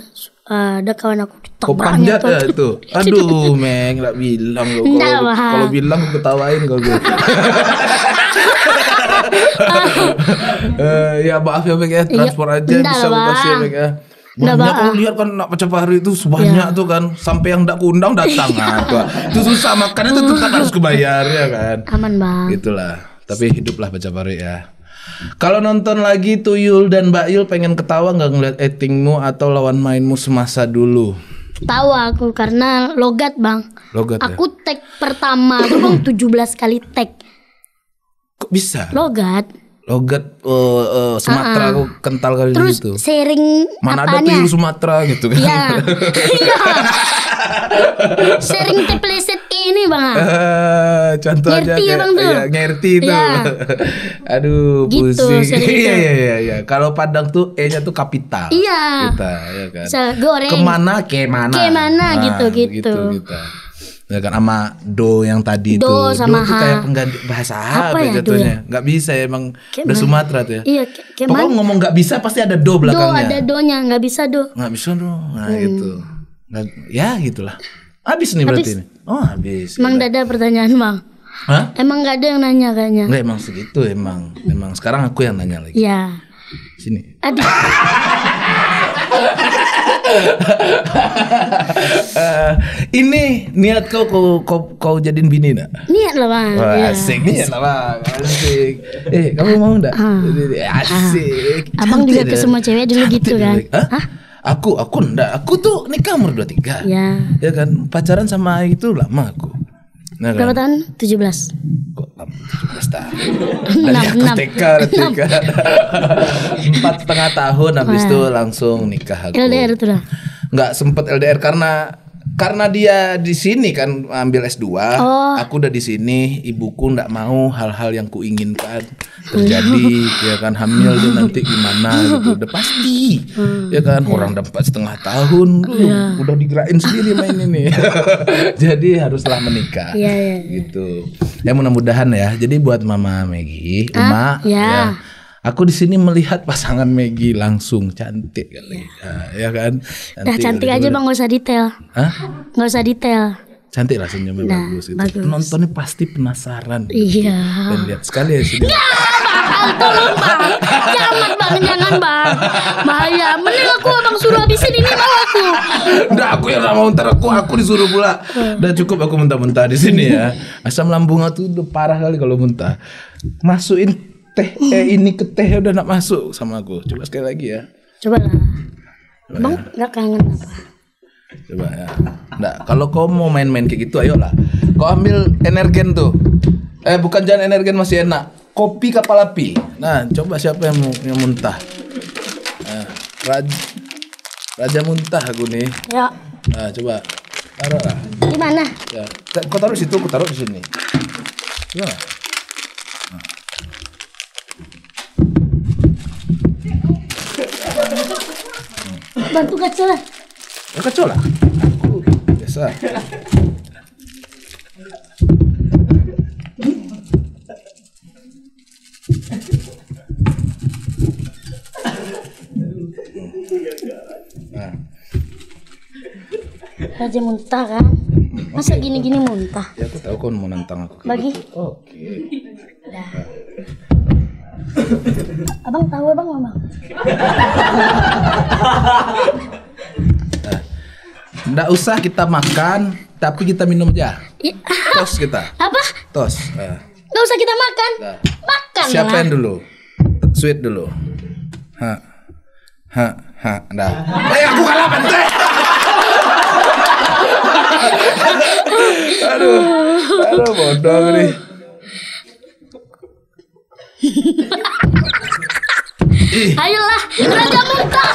Ada kawan aku oh, Kau panjat ya itu. Aduh, gitu. meng, nggak bilang loh Kalau, kalau bilang ketawain kau gue. uh, ya maaf ya meng ya, iya. transport aja bisa lokasi ya meng ya banyak kau oh, lihat kan nak pecah hari itu sebanyak ya. tuh kan sampai yang tidak undang datang nah, itu, susah makannya itu tetap harus kebayar ya kan aman bang itulah tapi hiduplah pecah hari ya kalau nonton lagi Tuyul dan Mbak Yul pengen ketawa nggak ngeliat actingmu atau lawan mainmu semasa dulu? tawa aku karena logat bang. Logat. Ya? Aku ya? tag pertama tuh bang 17 kali tag. Kok bisa? Logat logat uh, uh, Sumatera uh -uh. kental kali Terus gitu. sering mana apanya? ada tuyul Sumatera gitu kan. Iya. iya. sering terpleset ini bang. Uh, eh, contoh ngerti aja ya bang tuh. Ya, ngerti tuh. Ya. Aduh gitu, pusing. Iya, gitu. iya iya iya. Ya. Kalau Padang tuh e-nya tuh kapital. Iya. Kita ya kan. Ke goreng. Kemana kemana. Kemana nah, gitu gitu. gitu, gitu ya kan sama do yang tadi do itu sama do itu kayak pengganti bahasa apa, ya, ya jatuhnya ya? nggak bisa ya emang kayak udah Sumatera tuh ya iya kayak pokoknya ngomong nggak bisa pasti ada do belakangnya do ada do nya nggak bisa do nggak bisa do nah hmm. gitu nggak, ya gitulah habis nih habis. berarti oh habis emang gitu. ada pertanyaan bang Hah? Emang gak ada yang nanya kayaknya Enggak emang segitu emang Emang sekarang aku yang nanya lagi Iya Sini Aduh Eh, ini niat kau kau kau, kau jadiin bini nak? Niat lah bang. oh, asik ya. niat lah bang. Asik. Eh kamu mau nggak Ah. ah. asik. Ah. abang juga ke semua cewek dulu Cantik gitu kan? Hah? Hah? Aku aku ndak. Aku tuh nikah umur tiga. Ya. Ya kan pacaran sama itu lama aku. Nah, Berapa kan? tahun? 17 Kok 17 tahun? Dari 6, aku TK, TK Empat setengah tahun habis itu langsung nikah aku LDR itu lah Gak sempet LDR karena karena dia di sini kan ambil S2, oh. aku udah di sini, ibuku ndak mau hal-hal yang kuinginkan terjadi, ya kan hamil dia nanti gimana gitu. Udah pasti. Hmm. Ya kan orang ya. dapat setengah tahun dulu yeah. udah digerakin sendiri main ini. Jadi haruslah menikah. Yeah, yeah, yeah. Gitu. Ya mudah-mudahan ya. Jadi buat Mama Megi, ah, Uma ya, ya Aku di sini melihat pasangan Megi langsung cantik kali, nah, ya kan? Cantik, nah, cantik aja bang, nggak usah detail. Hah? Nggak usah detail. Cantik lah senyumnya nah, bagus. Itu. Penontonnya pasti penasaran. Iya. Gitu. Dan lihat sekali ya Gak bakal tolong bang, jangan bang, jangan bang, bahaya. Mending aku abang suruh habisin ini mau aku. Nggak aku yang mau ntar aku, aku disuruh pula. Hmm. Udah cukup aku muntah-muntah di sini ya. Asam lambungnya tuh udah parah kali kalau muntah. Masukin teh eh ini ke teh udah nak masuk sama aku coba sekali lagi ya coba lah emang ya. nggak kangen apa coba ya nggak kalau kau mau main-main kayak gitu ayolah kau ambil energen tuh eh bukan jangan energen masih enak kopi kapal api nah coba siapa yang mau yang muntah nah, raj raja muntah aku nih ya nah coba taruh lah di mana ya kau taruh situ kau taruh di sini ya bantu kecil. Yang kecil lah. Biasa. Nah. Raja muntah kan? Masa gini-gini muntah? Ya aku tahu kau mau nantang aku. Bagi. Gitu. Oke. Okay. Dah abang tahu abang mama Nggak usah kita makan, tapi kita minum aja. Iya. Tos kita. Apa? Tos. Ya. Nggak usah kita makan. Nah. Makan Siapa yang dulu? Sweet dulu. Ha. Ha. Ha. Dah. eh, aku kalah pantai. aduh. Aduh, bodoh nih. Ayolah, Raja Muntah.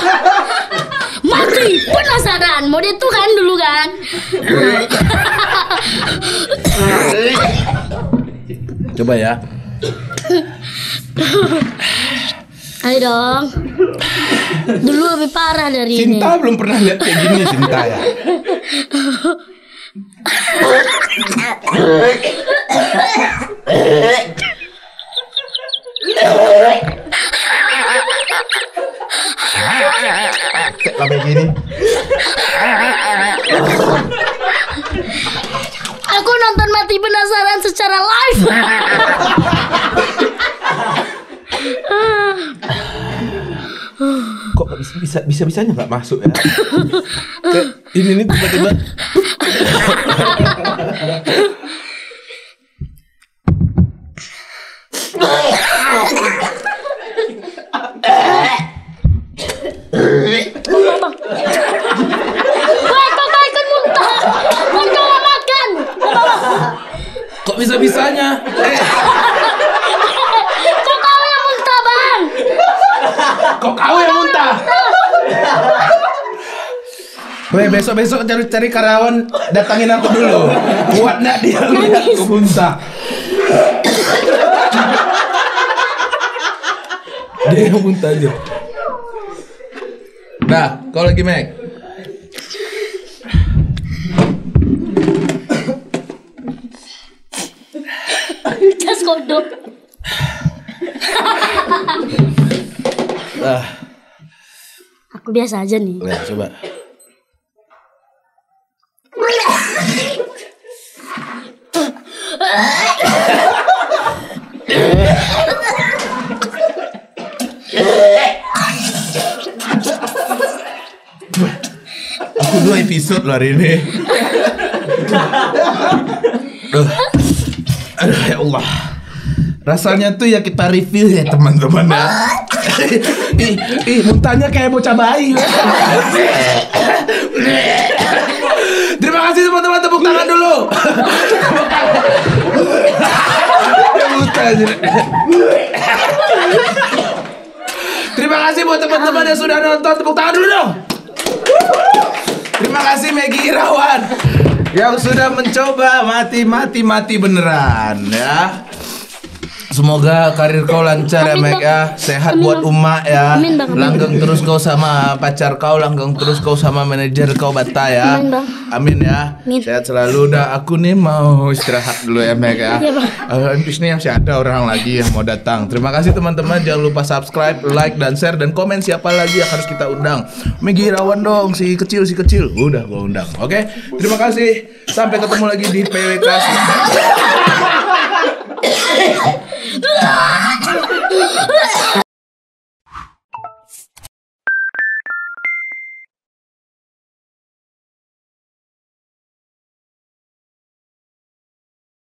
Mati penasaran. Mau dia tuh kan dulu kan. Coba ya. Ayo dong. Dulu lebih parah dari Cinta ini. Cinta belum pernah lihat kayak gini Cinta ya. ya? Sampai gini. Aku nonton mati penasaran secara live. Kok bisa bisa bisa bisanya nggak masuk ya? ini nih tiba-tiba. Kok bisa-bisanya? Kok kau yang muntah, Bang? Kok kau yang muntah? Weh, besok-besok cari-cari karyawan datangin aku dulu. Kuat nak dia lihat aku muntah. dia yang muntah aja. Nah, kau lagi Mac. kodok. ah. Aku biasa aja nih. Ya, coba. Aku dua episode loh hari ini. Aduh ya Allah. Rasanya tuh ya kita review ya teman-teman ya. ih, ih, muntahnya kayak bocah bayi. Terima kasih teman-teman tepuk tangan dulu. Terima kasih buat teman-teman yang sudah nonton tepuk tangan dulu dong. Terima kasih Megi Irawan yang sudah mencoba mati mati mati beneran ya. Semoga karir kau lancar ya Mek ya Sehat buat umat ya Langgeng terus kau sama pacar kau Langgeng terus kau sama manajer kau Bata ya Amin, ya Sehat selalu Udah aku nih mau istirahat dulu ya Mek ya, ya eh, ini masih ada orang lagi yang mau datang Terima kasih teman-teman Jangan lupa subscribe, like, dan share Dan komen siapa lagi yang harus kita undang Megi Rawan dong si kecil si kecil Udah gua undang Oke terima kasih Sampai ketemu lagi di PWK Ah!